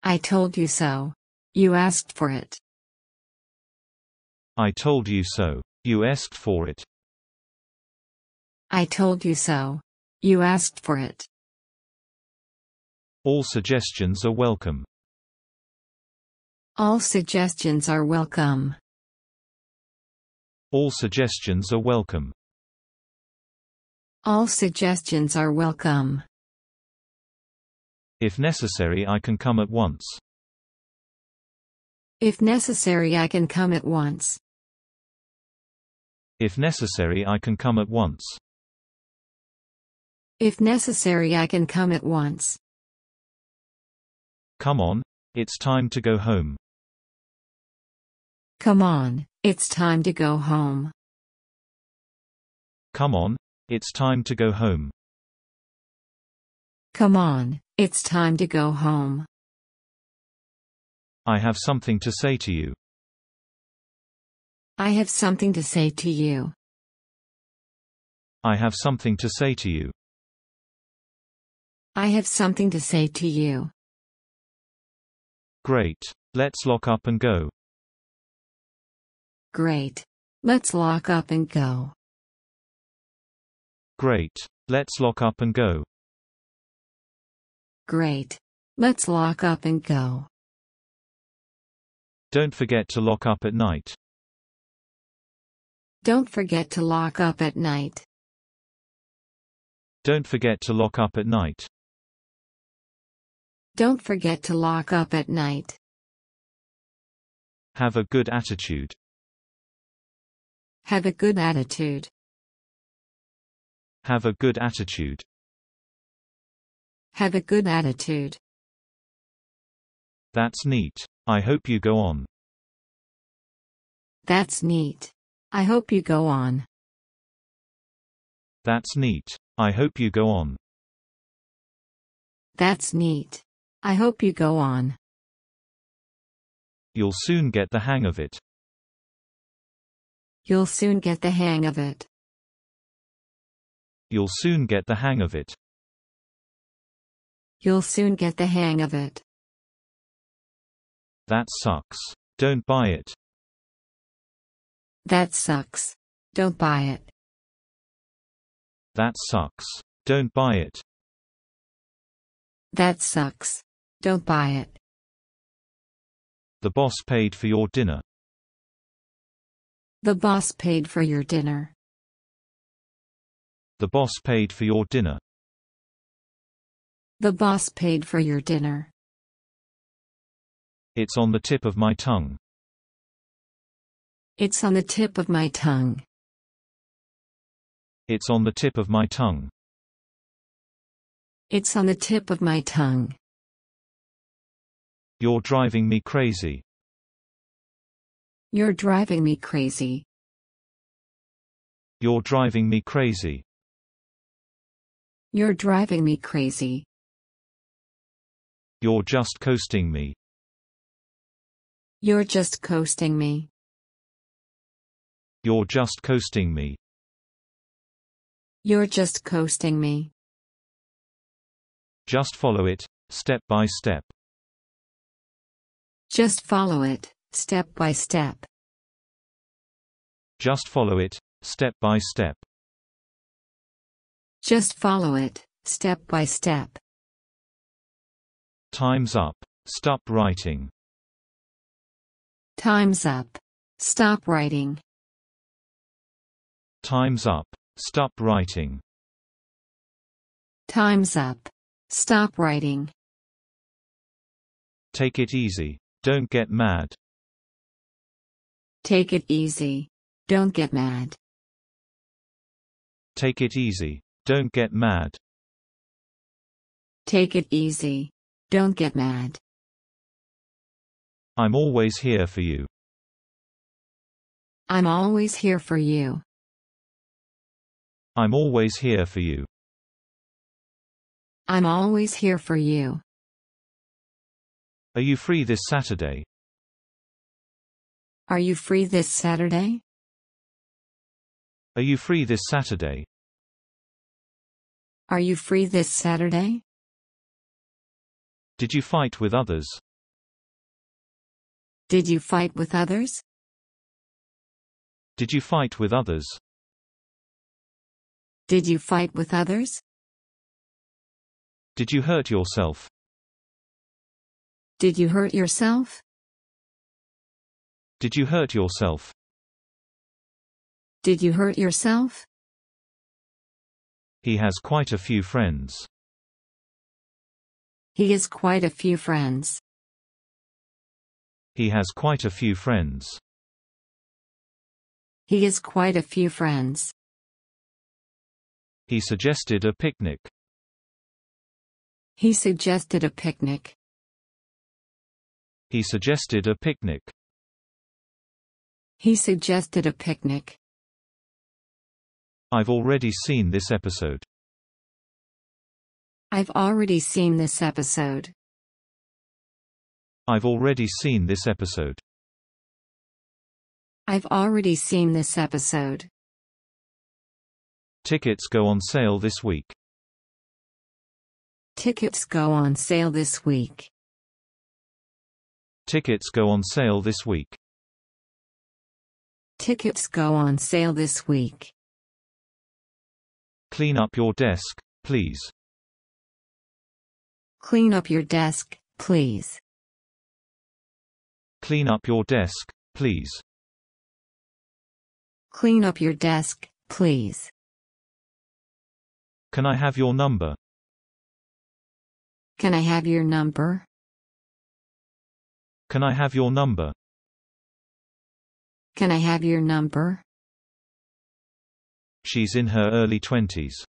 I told you so. You asked for it. I told you so. You asked for it. I told you so. You asked for it. All suggestions are welcome. All suggestions are welcome. All suggestions are welcome. All suggestions are welcome. If necessary I can come at once. If necessary I can come at once. If necessary I can come at once. If necessary I can come at once. Come on, it's time to go home. Come on, it's time to go home. Come on, it's time to go home. Come on, it's time to go home. I have something to say to you. I have something to say to you. I have something to say to you. I have something to say to you. Great. Let's lock up and go. Great. Let's lock up and go. Great. Let's lock up and go. Great. Let's lock up and go. Don't forget to lock up at night. Don't forget to lock up at night. Don't forget to lock up at night. Don't forget to lock up at night. Have a good attitude. Have a good attitude. Have a good attitude. Have a good attitude. That's neat. I hope you go on. That's neat. I hope you go on. That's neat. I hope you go on. That's neat. I hope you go on. You'll soon get the hang of it. You'll soon get the hang of it. You'll soon get the hang of it. You'll soon get the hang of it. That sucks. Don't buy it. That sucks. Don't buy it. That sucks. Don't buy it. That sucks. Don't buy it. The boss paid for your dinner. The boss paid for your dinner. The boss paid for your dinner. The boss paid for your dinner. It's on the tip of my tongue. It's on the tip of my tongue. It's on the tip of my tongue. It's on the tip of my tongue. You're driving me crazy. You're driving me crazy. You're driving me crazy. You're driving me crazy. You're just coasting me. You're just coasting me. You're just coasting me. You're just coasting me. Just follow it, step by step. Just follow it, step by step. Just follow it, step by step. Just follow it, step by step. Time's up. Stop writing. Time's up. Stop writing. Time's up. Stop writing. Time's up. Stop writing. Take it easy. Don't get mad. Take it easy. Don't get mad. Take it easy. Don't get mad. Take it easy. Don't get mad. I'm always here for you. I'm always here for you. I'm always here for you. I'm always here for you. Are you free this Saturday? Are you free this Saturday? Are you free this Saturday? Are you free this Saturday? Did you fight with others? Did you fight with others? Did you fight with others? Did you fight with others? Did you hurt yourself? Did you hurt yourself? Did you hurt yourself? Did you hurt yourself? He has quite a few friends. He has quite a few friends. He has quite a few friends. He has quite a few friends. He suggested a picnic. He suggested a picnic. He suggested a picnic. He suggested a picnic. I've already seen this episode. I've already seen this episode. I've already seen this episode. I've already seen this episode. Tickets go on sale this week. Tickets go on sale this week. Tickets go on sale this week. Tickets go on sale this week. Clean up your desk, please. Clean up your desk, please. Clean up your desk, please. Clean up your desk, please. Can I have your number? Can I have your number? Can I have your number? Can I have your number? She's in her early 20s.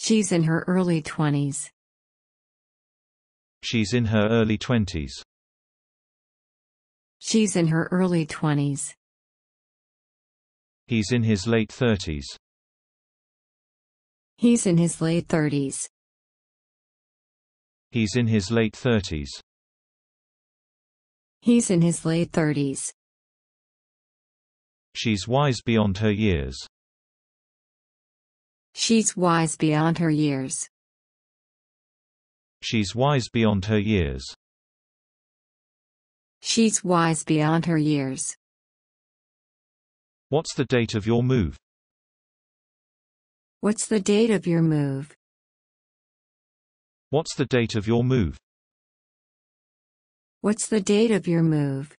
She's in her early 20s. She's in her early 20s. She's in her early 20s. He's in his late 30s. He's in his late 30s. He's in his late 30s. He's in his late 30s. She's wise beyond her years. She's wise beyond her years. She's wise beyond her years. She's wise beyond her years. What's the date of your move? What's the date of your move? What's the date of your move? What's the date of your move?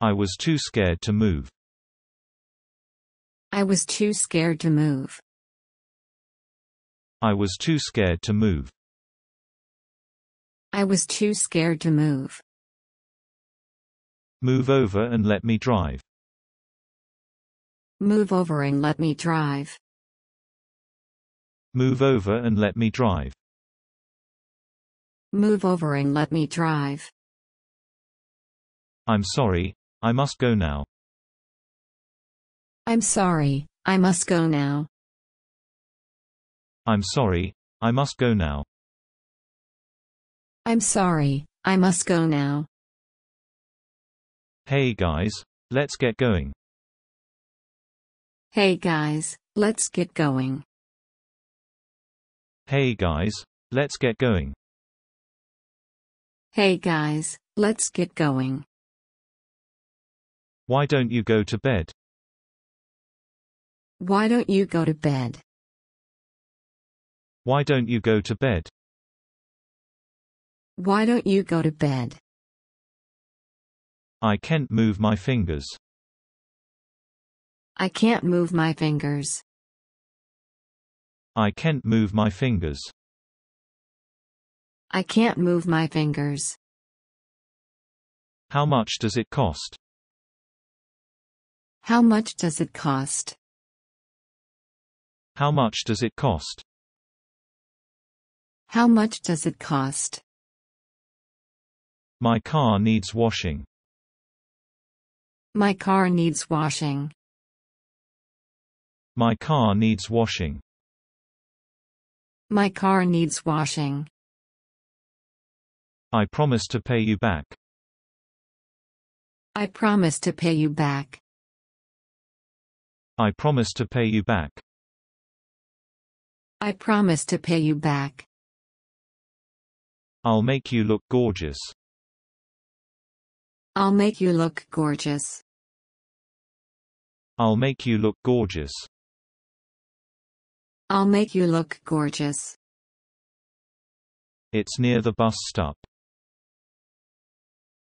I was too scared to move. I was too scared to move. I was too scared to move. I was too scared to move. Move over and let me drive. Move over and let me drive. Move over and let me drive. Move over and let me drive. I'm sorry, I must go now. I'm sorry, I must go now. I'm sorry, I must go now. I'm sorry, I must go now. Hey guys, let's get going. Hey guys, let's get going. Hey guys, let's get going. Hey guys, let's get going. Why don't you go to bed? Why don't you go to bed? Why don't you go to bed? Why don't you go to bed? I can't move my fingers. I can't move my fingers. I can't move my fingers. I can't move my fingers. How much does it cost? How much does it cost? How much does it cost? How much does it cost? My car needs washing. My car needs washing. My car needs washing. My car needs washing. I promise to pay you back. I promise to pay you back. I promise to pay you back. I promise to pay you back. I'll make you look gorgeous. I'll make you look gorgeous. I'll make you look gorgeous. I'll make you look gorgeous. It's near the bus stop.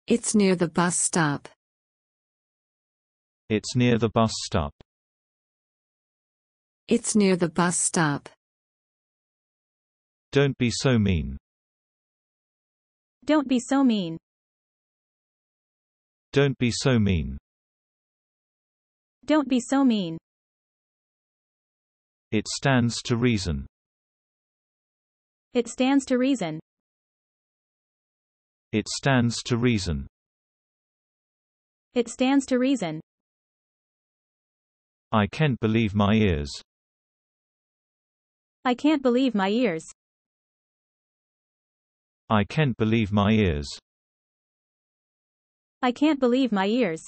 It's near the bus stop. It's near the bus stop. It's near the bus stop. Don't be so mean. Don't be so mean. Don't be so mean. Don't be so mean. It stands to reason. It stands to reason. It stands to reason. It stands to reason. I can't believe my ears. I can't believe my ears. I can't believe my ears. I can't believe my ears.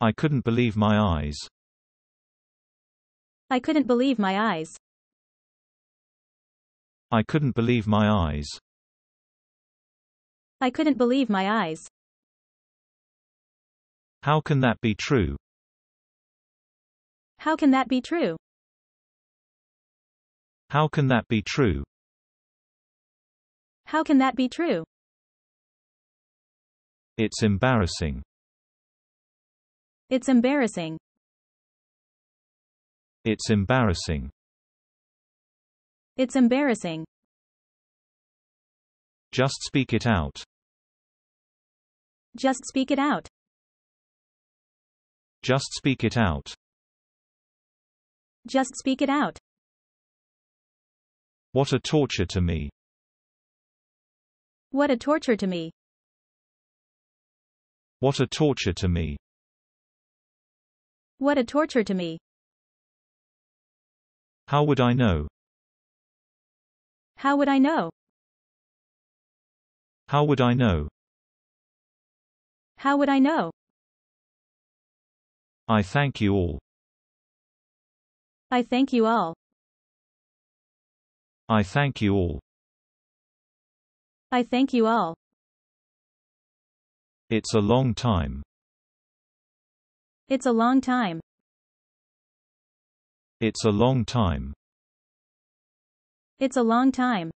I couldn't believe my eyes. I couldn't believe my eyes. I couldn't believe my eyes. I couldn't believe my eyes. How can that be true? How can that be true? How can that be true? How can that be true? It's embarrassing. It's embarrassing. It's embarrassing. It's embarrassing. Just speak it out. Just speak it out. Just speak it out. Just speak it out. What a torture to me. What a torture to me. What a torture to me. What a torture to me. How would I know? How would I know? How would I know? How would I know? I thank you all. I thank you all. I thank you all. I thank you all. It's a long time. It's a long time. It's a long time. It's a long time.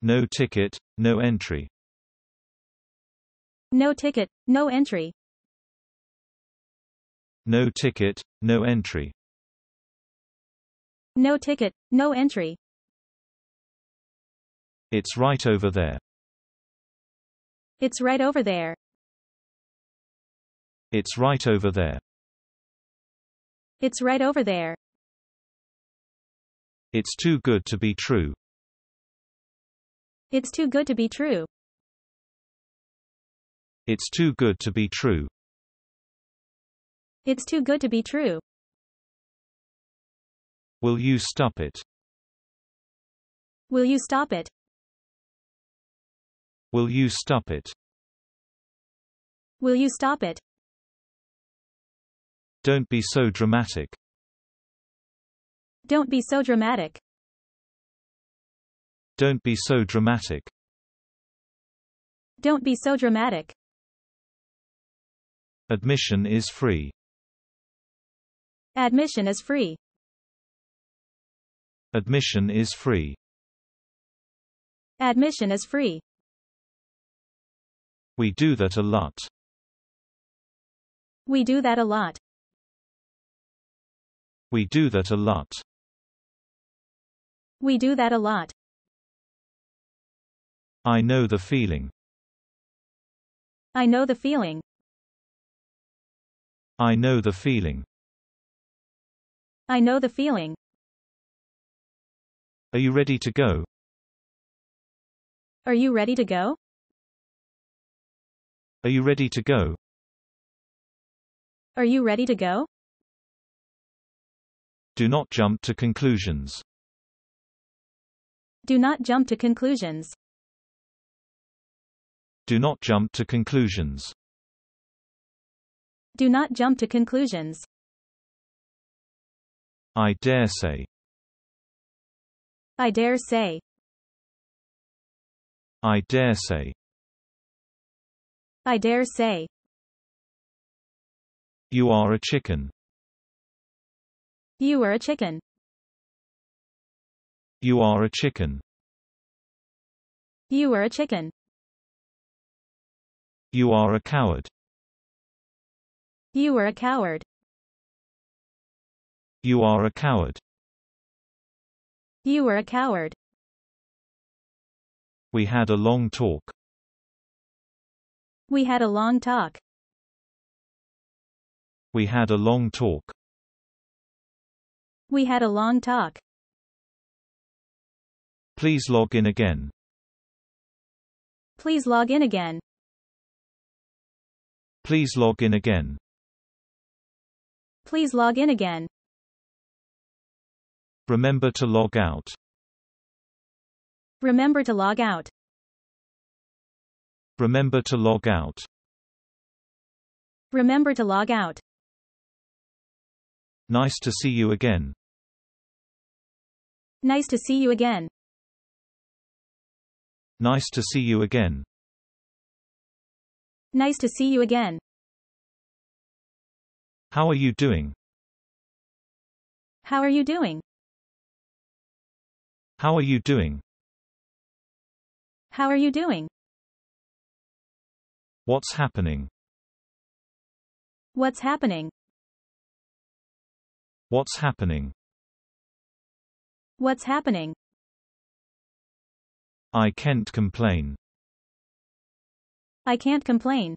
No ticket, no entry. No ticket, no entry. No ticket, no entry. No ticket, no entry. It's right over there. It's right over there. It's right over there. It's right over there. It's too good to be true. It's too good to be true. It's too good to be true. It's too good to be true. Will you stop it? Will you stop it? Will you stop it? Will you stop it? Don't be so dramatic. Don't be so dramatic. Don't be so dramatic. Don't be so dramatic. Admission is free. Admission is free. Admission is free. Admission is free. We do that a lot. We do that a lot. We do that a lot. We do that a lot. I know the feeling. I know the feeling. I know the feeling. I know the feeling. Are you ready to go? Are you ready to go? Are you ready to go? Are you ready to go? Do not jump to conclusions. Do not jump to conclusions. Do not jump to conclusions. Do not jump to conclusions. I dare say. I dare say. I dare say. I dare say. You are a chicken. You are a chicken. You are a chicken. You are a chicken. You are a coward. You are a coward. You are a coward. You are a coward. We had a long talk. We had a long talk. We had a long talk. We had a long talk. Please log in again. Please log in again. Please log in again. Please log in again. Remember to log out. Remember to log out. Remember to log out. Remember to log out. Nice to see you again. Nice to see you again. Nice to see you again. Nice to see you again. How are you doing? How are you doing? How are you doing? How are you doing? What's happening? What's happening? What's happening? What's happening? I can't complain. I can't complain.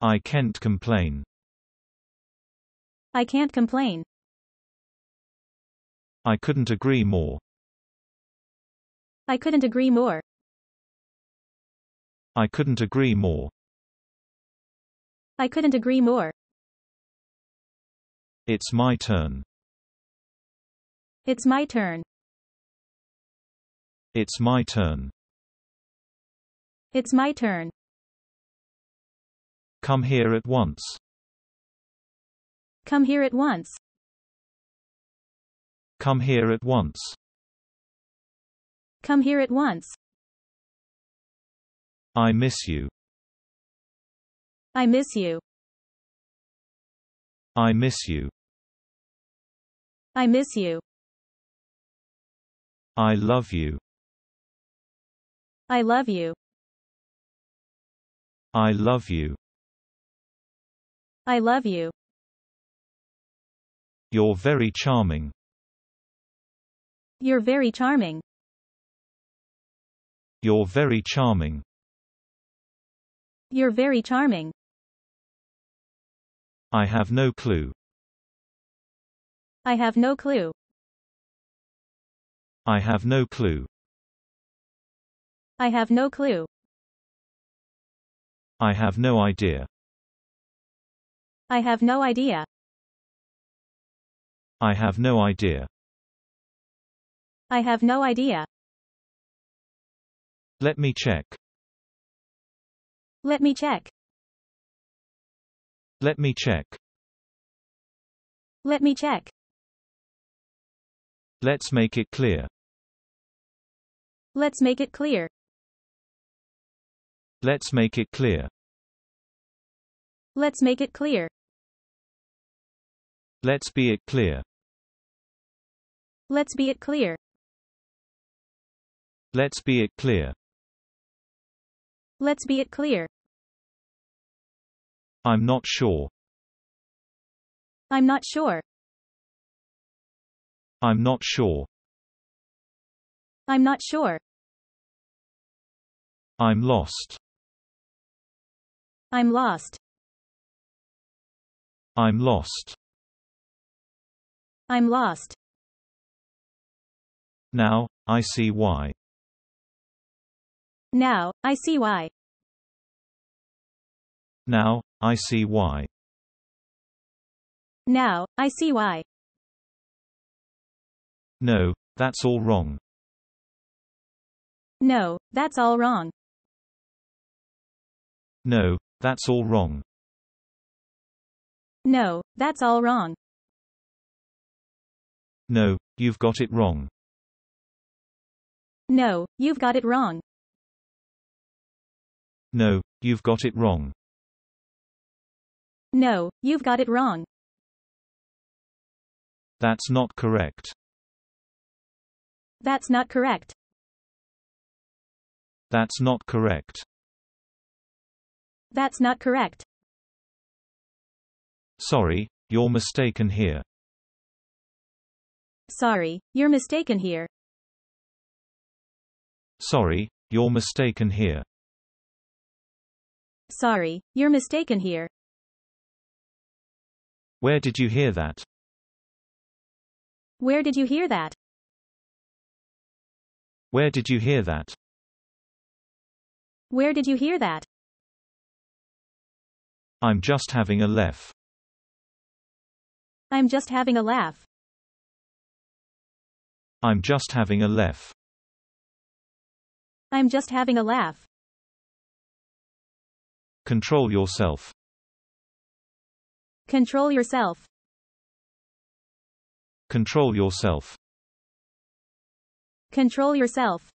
I can't complain. I can't complain. I couldn't agree more. I couldn't agree more. I couldn't agree more. I couldn't agree more. It's my turn. It's my turn. It's my turn. It's my turn. Come here at once. Come here at once. Come here at once. Come here at once. I miss you. I miss you. I miss you. I miss you. I love you. I love you. I love you. I love you. You're very charming. You're very charming. You're very charming. You're very charming. I have no clue. I have no clue. I have no clue. I have no clue. I have no idea. I have no idea. I have no idea. I have no idea. Let me check. Let me check. Let me check. Let me check. Let's make it clear. Let's make it clear. Let's make it clear. Let's make it clear. Let's be it clear. Let's be it clear. Let's be it clear. Let's be it clear. I'm not sure. I'm not sure. I'm not sure. I'm not sure. I'm lost. I'm lost. I'm lost. I'm lost. Now, I see why. Now, I see why. Now, I see why. Now, I see why. No, that's all wrong. No, that's all wrong. No, that's all wrong. No, that's all wrong. No, you've got it wrong. No, you've got it wrong. No, you've got it wrong. No, you've got it wrong. That's not correct. That's not correct. That's not correct. That's not correct. Sorry, you're mistaken here. Sorry, you're mistaken here. Sorry, you're mistaken here. Sorry, you're mistaken here. Where did you hear that? Where did you hear that? Where did you hear that? Where did you hear that? I'm just having a laugh. I'm just having a laugh. I'm just having a laugh. I'm just having a laugh. Control yourself. Control yourself. Control yourself. Control yourself.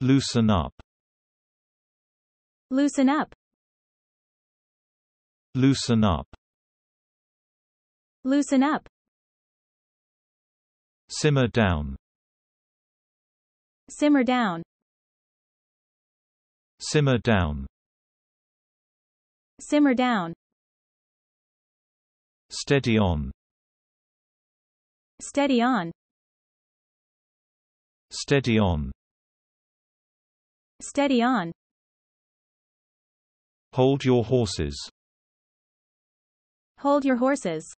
Loosen up. Loosen up. Loosen up. Loosen up. Simmer down. Simmer down. Simmer down. Simmer down. Steady on. Steady on. Steady on. Steady on. Hold your horses. Hold your horses.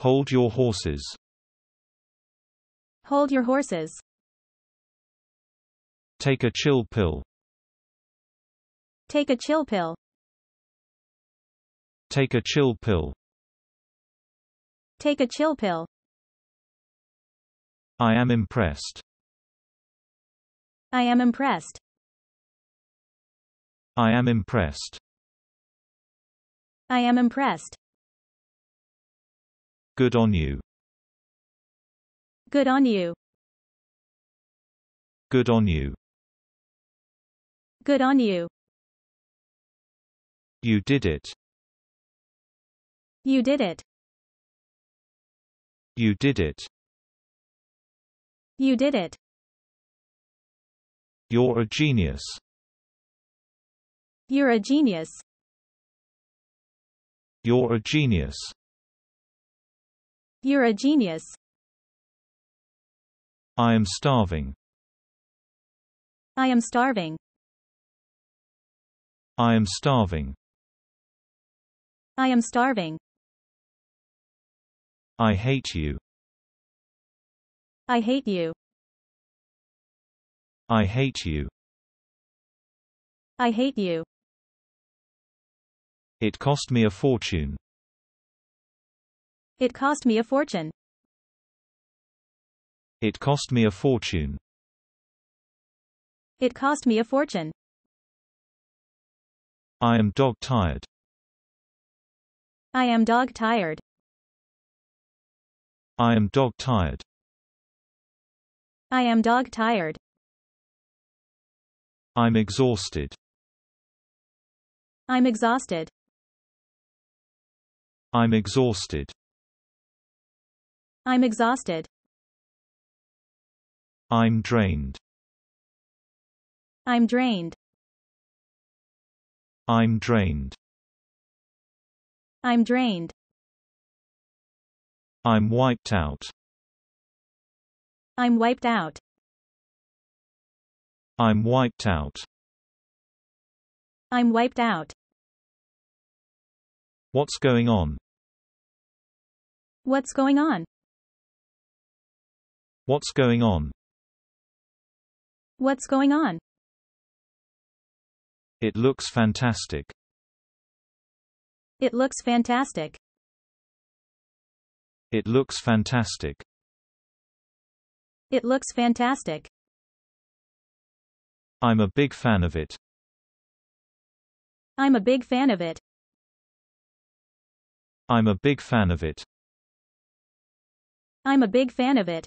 Hold your horses. Hold your horses. Take a chill pill. Take a chill pill. Take a chill pill. Take a chill pill. I am impressed. I am impressed. I am impressed. I am impressed. Good on you. Good on you. Good on you. Good on you. You did it. You did it. You did it. You did it. You're a genius. You're a genius. You're a genius. You're a genius. I am starving. I am starving. I am starving. I am starving. I hate you. I hate you. I hate you. I hate you. It cost me a fortune. It cost me a fortune. It cost me a fortune. It cost me a fortune. I am dog tired. I am dog tired. I am dog tired. I am dog tired. I'm exhausted. I'm exhausted. I'm exhausted. I'm exhausted. I'm drained. I'm drained. I'm drained. I'm drained. I'm wiped out. I'm wiped out. I'm wiped out. I'm wiped out. What's going on? What's going on? What's going on? What's going on? It looks fantastic. It looks fantastic. It looks fantastic. It looks fantastic. I'm a big fan of it. I'm a big fan of it. I'm a big fan of it. I'm a big fan of it.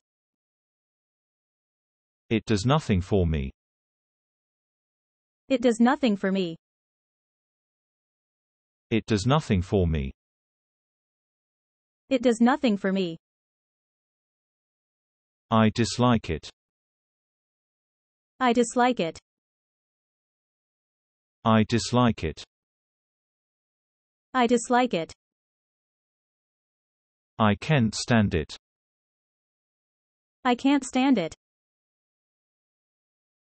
It does nothing for me. It does nothing for me. It does nothing for me. It does nothing for me. I dislike it. I dislike it. I dislike it. I dislike it. I can't stand it. I can't stand it.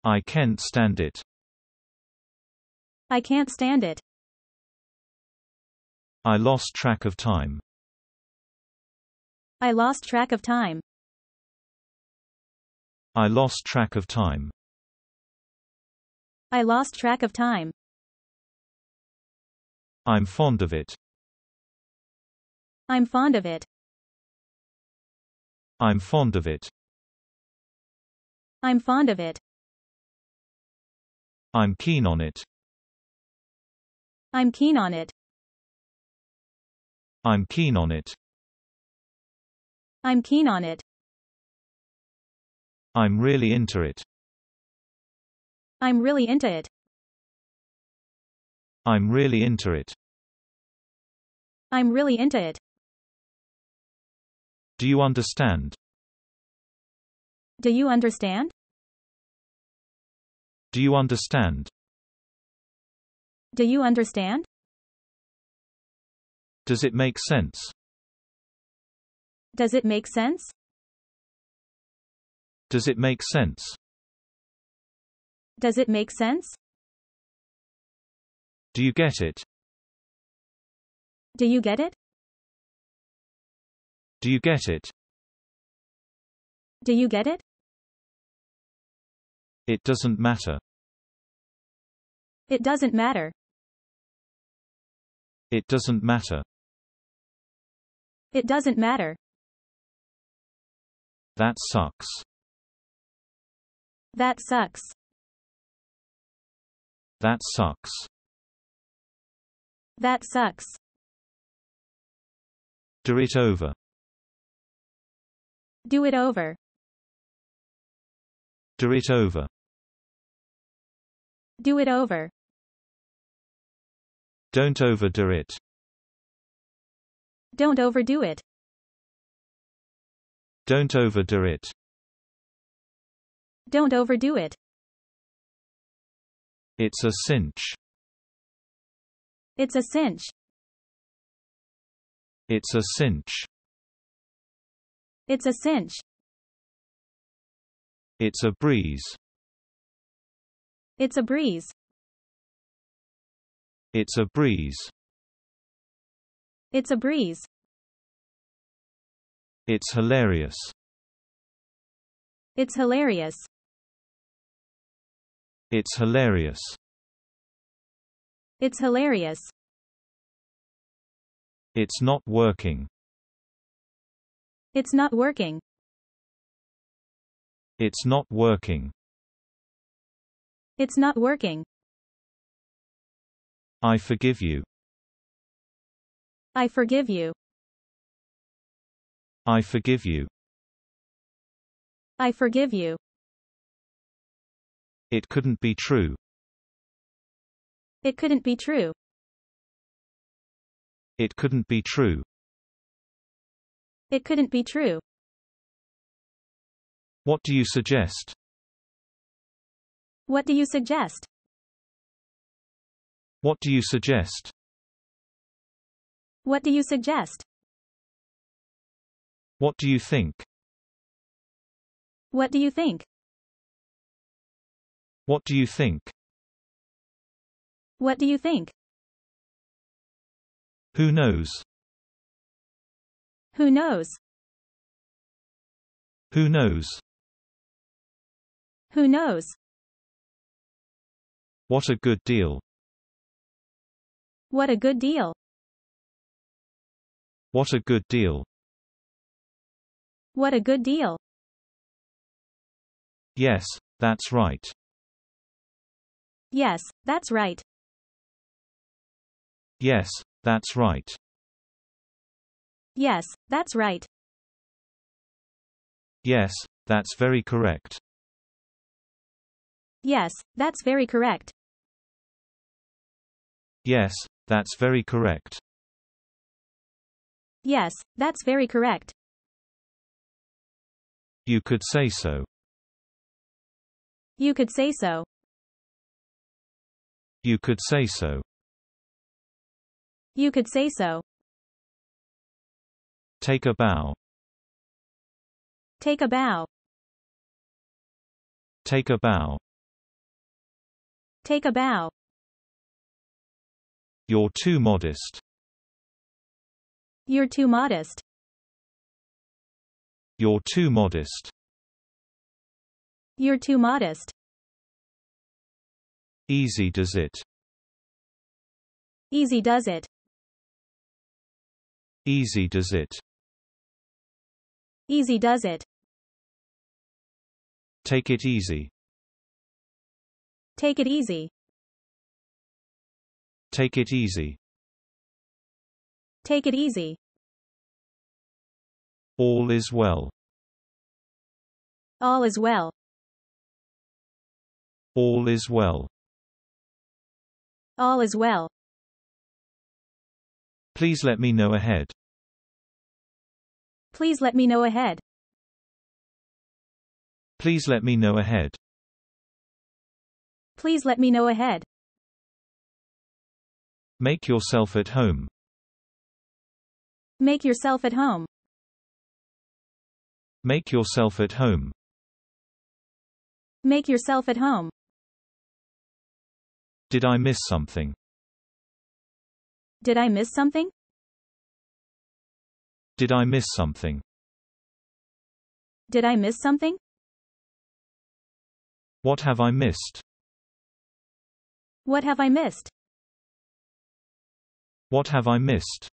I can't stand it. I can't stand it. I lost track of time. I lost track of time. I lost track of time. I lost track of time. I'm fond of it. I'm fond of it. I'm fond of it. I'm fond of it. I'm keen on it. I'm keen on it. I'm keen on it. I'm keen on it. I'm really into it. I'm really into it. I'm really into it. I'm really into it. Do you understand? Do you understand? Do you understand? Do you understand? Does it make sense? Does it make sense? Does it make sense? Does it make sense? Do you get it? Do you get it? Do you get it? Do you get it? It doesn't matter. It doesn't matter. It doesn't matter. It doesn't matter. That sucks. That sucks. That sucks. That sucks. Do it over. Do it over. Do it over. Do it over. Don't overdo it. Don't overdo it. Don't overdo it. Don't overdo it. It's a cinch. It's a cinch. It's a cinch. It's a cinch. It's a breeze. It's a breeze. It's a breeze. It's a breeze. It's hilarious. It's hilarious. It's hilarious. It's hilarious. It's not working. It's not working. It's not working. It's not working. I forgive you. I forgive you. I forgive you. I forgive you. It couldn't be true. It couldn't be true. It couldn't be true. It couldn't be true. What do you suggest? What do you suggest? What do you suggest? What do you suggest? What do you think? What do you think? What do you think? What do you think? Who knows? Who knows? Who knows? Who knows? What a good deal. What a good deal. What a good deal. What a good deal. Yes, that's right. Yes, that's right. Yes, that's right. Yes, that's right. Yes, that's very correct. Yes, that's very correct. Yes, that's very correct. Yes, that's very correct. You could say so. You could say so. You could say so. You could say so. Take a bow. Take a bow. Take a bow. Take a bow. You're too modest. You're too modest. You're too modest. You're too modest. Easy does it. Easy does it. Easy does it. Easy does it. Take it easy. Take it easy. Take it easy. Take it easy. All is well. All is well. All is well. All is well. Please let me know ahead. Please let me know ahead. Please let me know ahead. Please let me know ahead. Make yourself at home. Make yourself at home. Make yourself at home. Make yourself at home. Did I miss something? Did I miss something? Did I miss something? Did I miss something? What have I missed? What have I missed? What have I missed?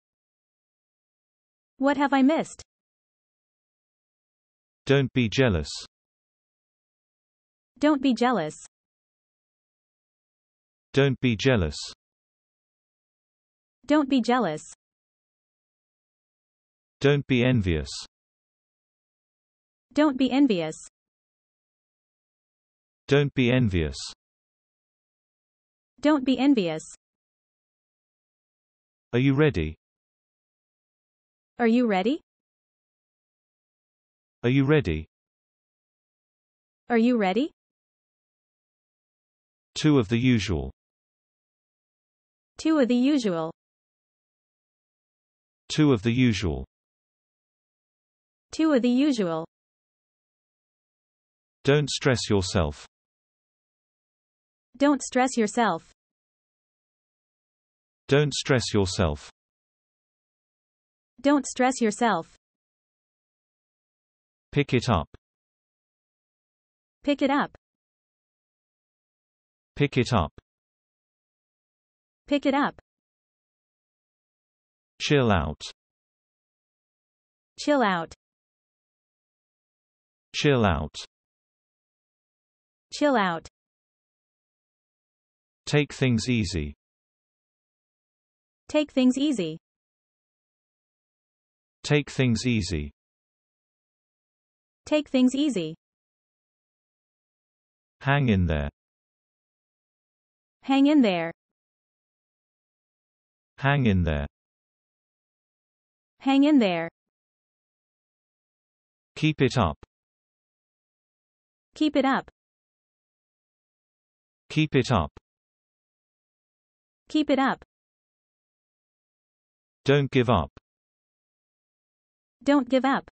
What have I missed? Don't be jealous. Don't be jealous. Don't be jealous. Don't be jealous. Don't be envious. Don't be envious. Don't be envious. Don't be envious. Are you ready? Are you ready? Are you ready? Are you ready? Two of the usual. Two of the usual. Two of the usual. Two of the usual. Don't stress yourself. Don't stress yourself. Don't stress yourself. Don't stress yourself. Pick it up. Pick it up. Pick it up. Pick it up. Chill out. Chill out. Chill out. Chill out. Take things easy. Take things easy. Take things easy. Take things easy. Hang in there. Hang in there. Hang in there. Hang in there. Keep it up. Keep it up. Keep it up. Keep it up. Don't give up. Don't give up.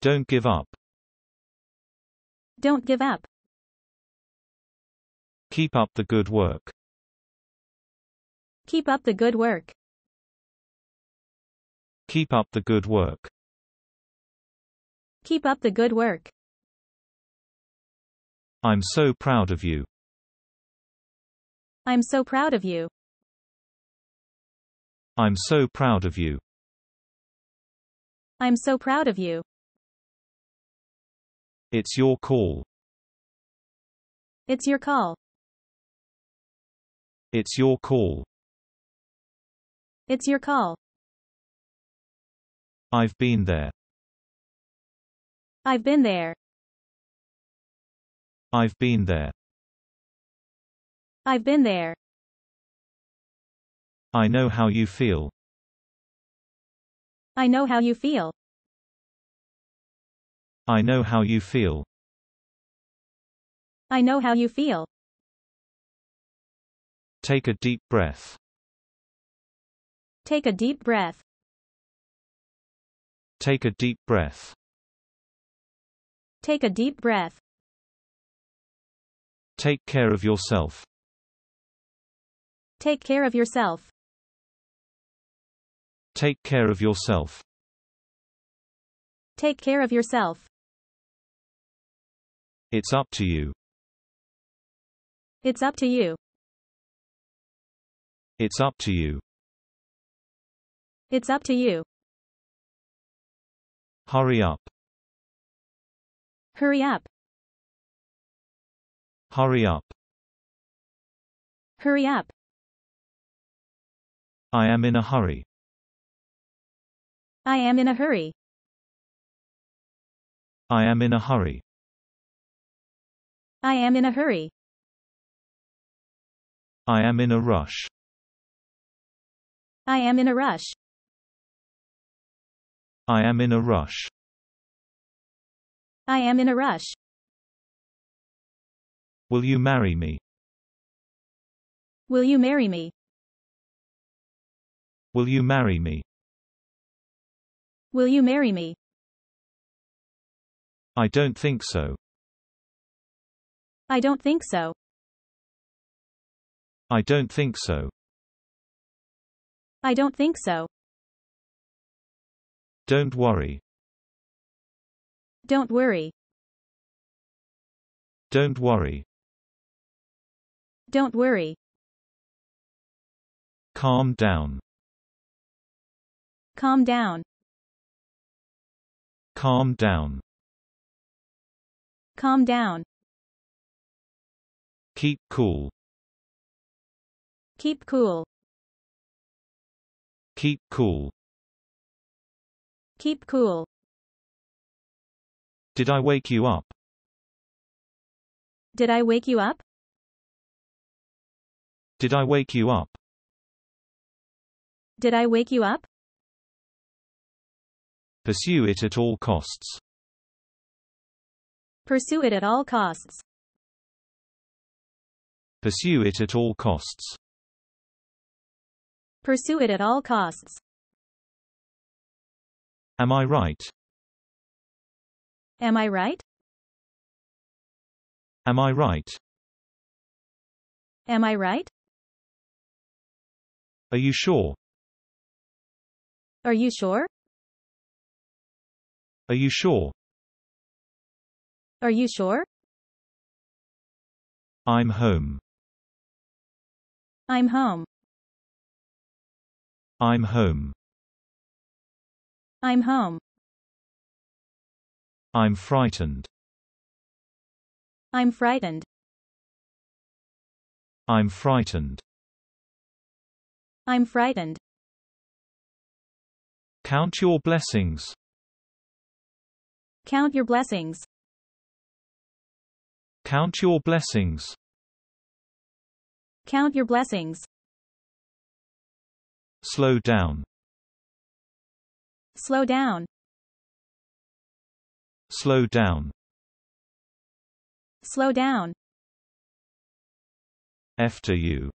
Don't give up. Don't give up. Keep up the good work. Keep up the good work. Keep up the good work. Keep up the good work. I'm so proud of you. I'm so proud of you. I'm so proud of you. I'm so proud of you. It's your call. It's your call. It's your call. It's your call. I've been there. I've been there. I've been there. I've been there. I know how you feel. I know how you feel. I know how you feel. I know how you feel. Take a deep breath. Take a deep breath. Take a deep breath. Take a deep breath. Take care of yourself. Take care of yourself. Take care of yourself. Take care of yourself. It's up to you. It's up to you. It's up to you. It's up to you. Hurry up. Hurry up. Hurry up. Hurry up. I am in a hurry. I am in a hurry. I am in a hurry. I am in a hurry. I am in a rush. I am in a rush. I am in a rush. I am in a rush. Will you marry me? Will you marry me? Will you marry me? Will you marry me? I don't think so. I don't think so. I don't think so. I don't think so. Don't worry. Don't worry. Don't worry. Don't worry. Calm down. Calm down. Calm down. Calm down. Keep cool. Keep cool. Keep cool. Keep cool. Did I wake you up? Did I wake you up? Did I wake you up? Did I wake you up? Pursue it at all costs. Pursue it at all costs. Pursue it at all costs. Pursue it at all costs. Am I right? Am I right? Am I right? Am I right? Are you sure? Are you sure? Are you sure? Are you sure? I'm home. I'm home. I'm home. I'm home. I'm frightened. I'm frightened. I'm frightened. I'm frightened. Count your blessings. Count your blessings. Count your blessings. Count your blessings. Slow down. Slow down. Slow down. Slow down. After you.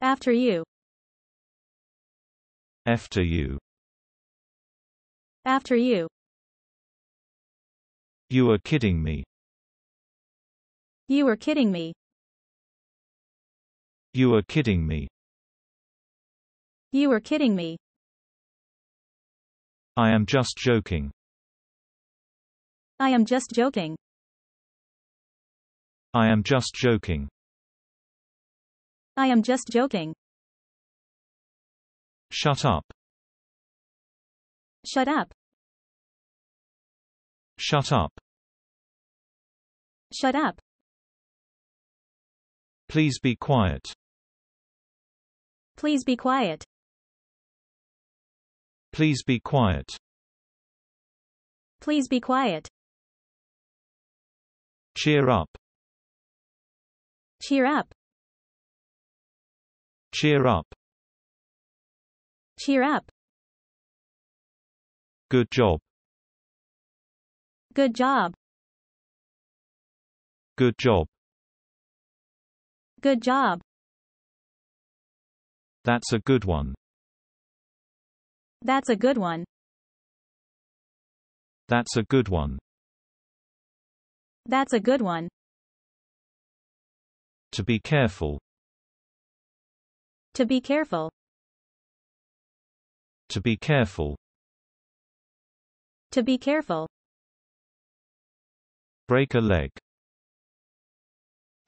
After you. After you. After you. You are kidding me. You are kidding me. You are kidding me. You are kidding me. I am just joking. I am just joking. I am just joking. I am just joking. Shut up. Shut up. Shut up. Shut up. Please be quiet. Please be quiet. Please be quiet. Please be quiet. Cheer up. Cheer up. Cheer up. Cheer up. Good job. Good job. Good job. Good job. That's a good one. That's a good one. That's a good one. That's a good one. To be careful. To be careful. To be careful. To be careful. Break a leg.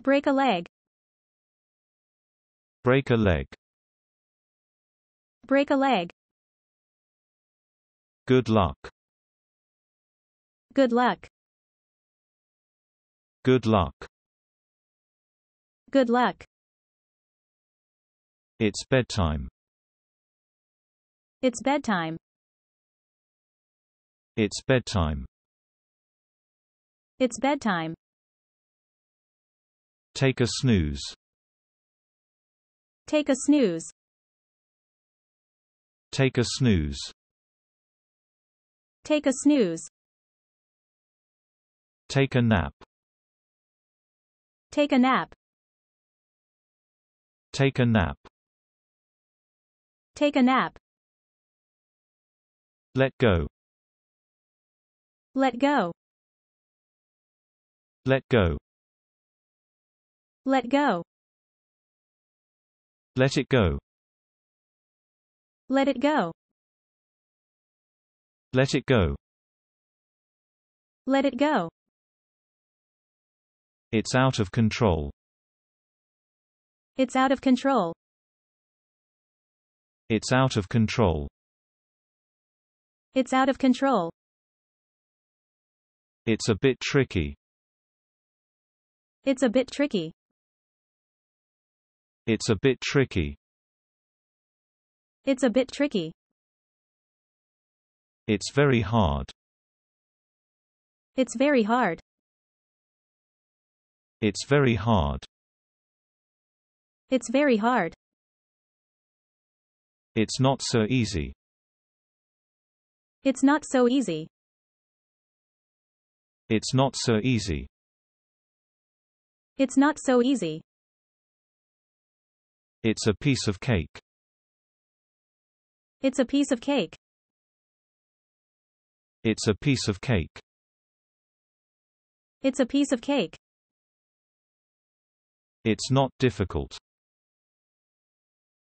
Break a leg. Break a leg. Break a leg. Good luck. Good luck. Good luck. Good luck. It's bedtime. It's bedtime. It's bedtime. It's bedtime. Take a snooze. Take a snooze. Take a snooze. Take a snooze. Take a nap. Take a nap. Take a nap. Take a nap. Let go. Let go. Let go. Let go. Let it go. Let it go. Let it go. Let it go. It's out of control. It's out of control. It's out of control. It's out of control. It's a bit tricky. It's a bit tricky. It's a bit tricky. It's a bit tricky. It's very hard. It's very hard. It's very hard. It's very hard. It's not so easy. It's not so easy. It's not so easy. It's not so easy. It's a piece of cake. It's a piece of cake. It's a piece of cake. It's a piece of cake. It's not difficult.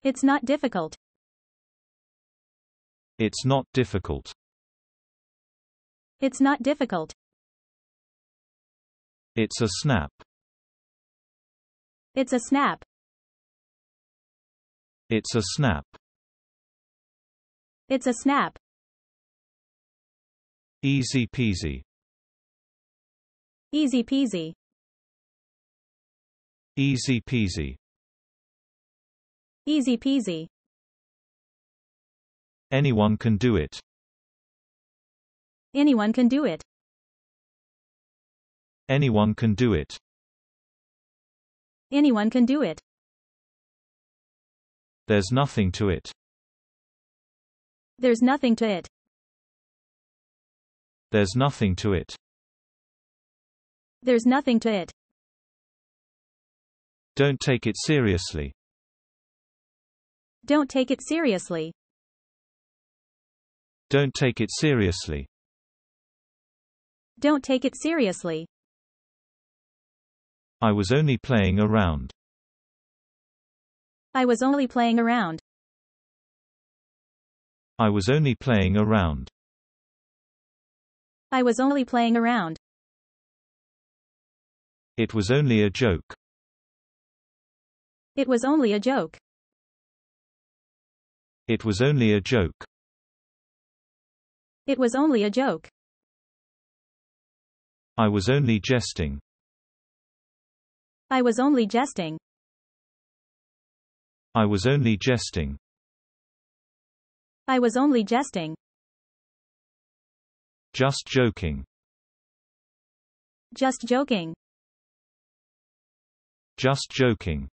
It's not difficult. It's not difficult. It's not difficult. It's a snap. It's a snap. It's a snap. It's a snap. Easy peasy. Easy peasy. Easy peasy. Easy peasy. Anyone can do it. Anyone can do it. Anyone can do it. Anyone can do it. There's nothing to it. There's nothing to it. There's nothing to it. There's nothing to it. Don't take it seriously. Don't take it seriously. Don't take it seriously. Don't take it seriously. I was only playing around. I was only playing around. I was only playing around. I was only playing around. It was only a joke. It was only a joke. It was only a joke. It was only a joke. I was only jesting. I was only jesting. I was only jesting. I was only jesting. Just joking. Just joking. Just joking.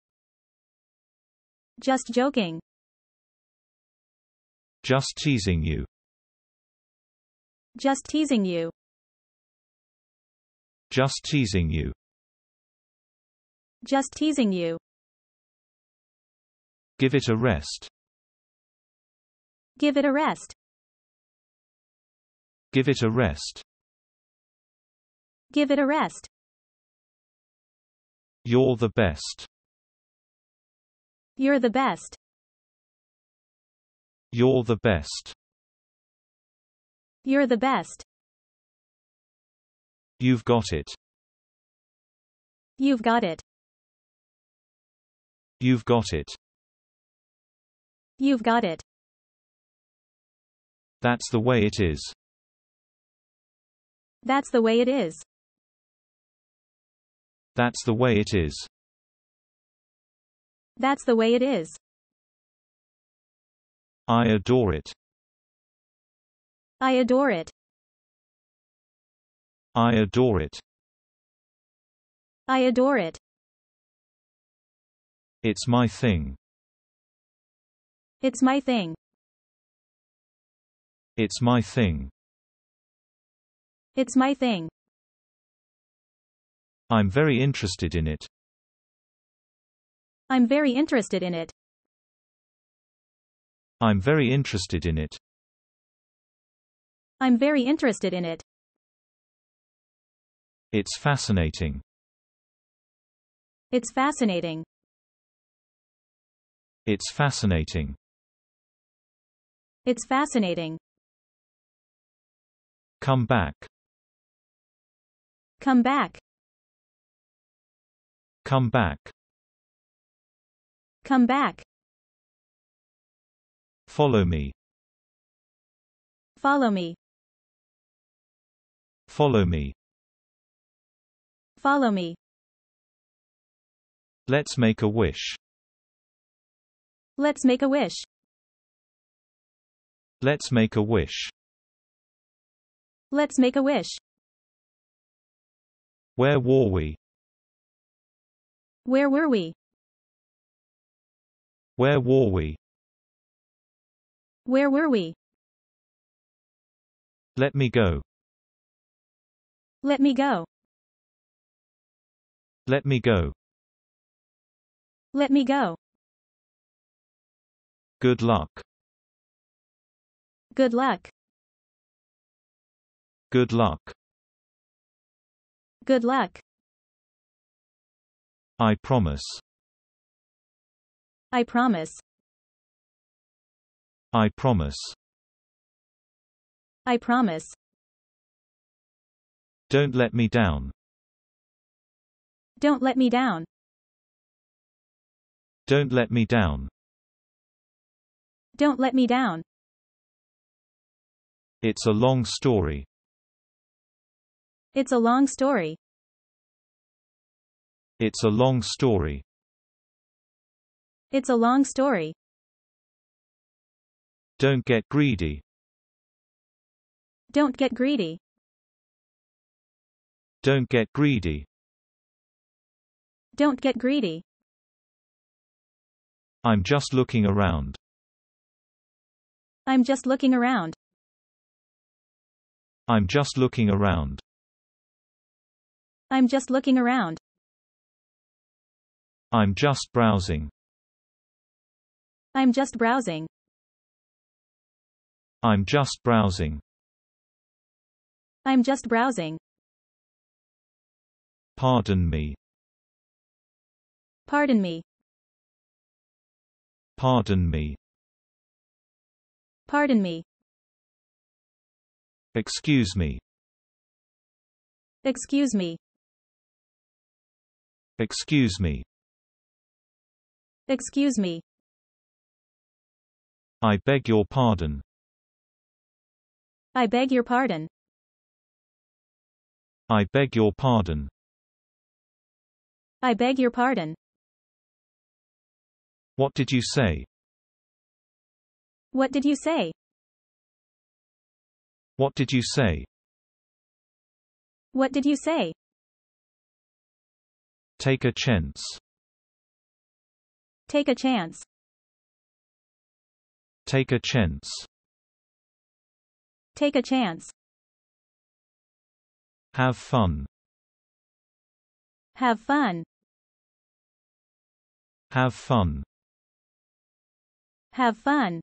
Just joking. Just teasing you. Just teasing you. Just teasing you. Just teasing you. Give it a rest. Give it a rest. Give it a rest. Give it a rest. You're the best. You're the best. You're the best. You're the best. You've got it. You've got it. You've got it. You've got it. That's the way it is. That's the way it is. That's the way it is. That's the way it is. I adore it. I adore it. I adore it. I adore it. It's my thing. It's my thing. It's my thing. It's my thing. I'm very interested in it. I'm very interested in it. I'm very interested in it. I'm very interested in it. It's fascinating. It's fascinating. It's fascinating. It's fascinating. Come back. Come back. Come back. Come back. Follow me. Follow me. Follow me. Follow me. Let's make a wish. Let's make a wish. Let's make a wish. Let's make a wish. Where were we? Where were we? Where were we? Where were we? Let me go. Let me go. Let me go. Let me go. Good luck. Good luck. Good luck. Good luck. I promise. I promise. I promise. I promise. Don't let me down. Don't let me down. Don't let me down. Don't let me down. It's a long story. It's a long story. It's a long story. It's a long story. Don't get greedy. Don't get greedy. Don't get greedy. Don't get greedy. I'm just looking around. I'm just looking around. I'm just looking around. I'm just looking around. I'm just browsing. I'm just browsing. I'm just browsing. I'm just browsing. Pardon me. Pardon me. Pardon me. Pardon me. Excuse me. Excuse me. Excuse me. Excuse me. I beg your pardon. I beg your pardon. I beg your pardon. I beg your pardon. What did you say? What did you say? What did you say? What did you say? Take a chance. Take a chance. Take a chance. Take a chance. Have fun. Have fun. Have fun. Have fun.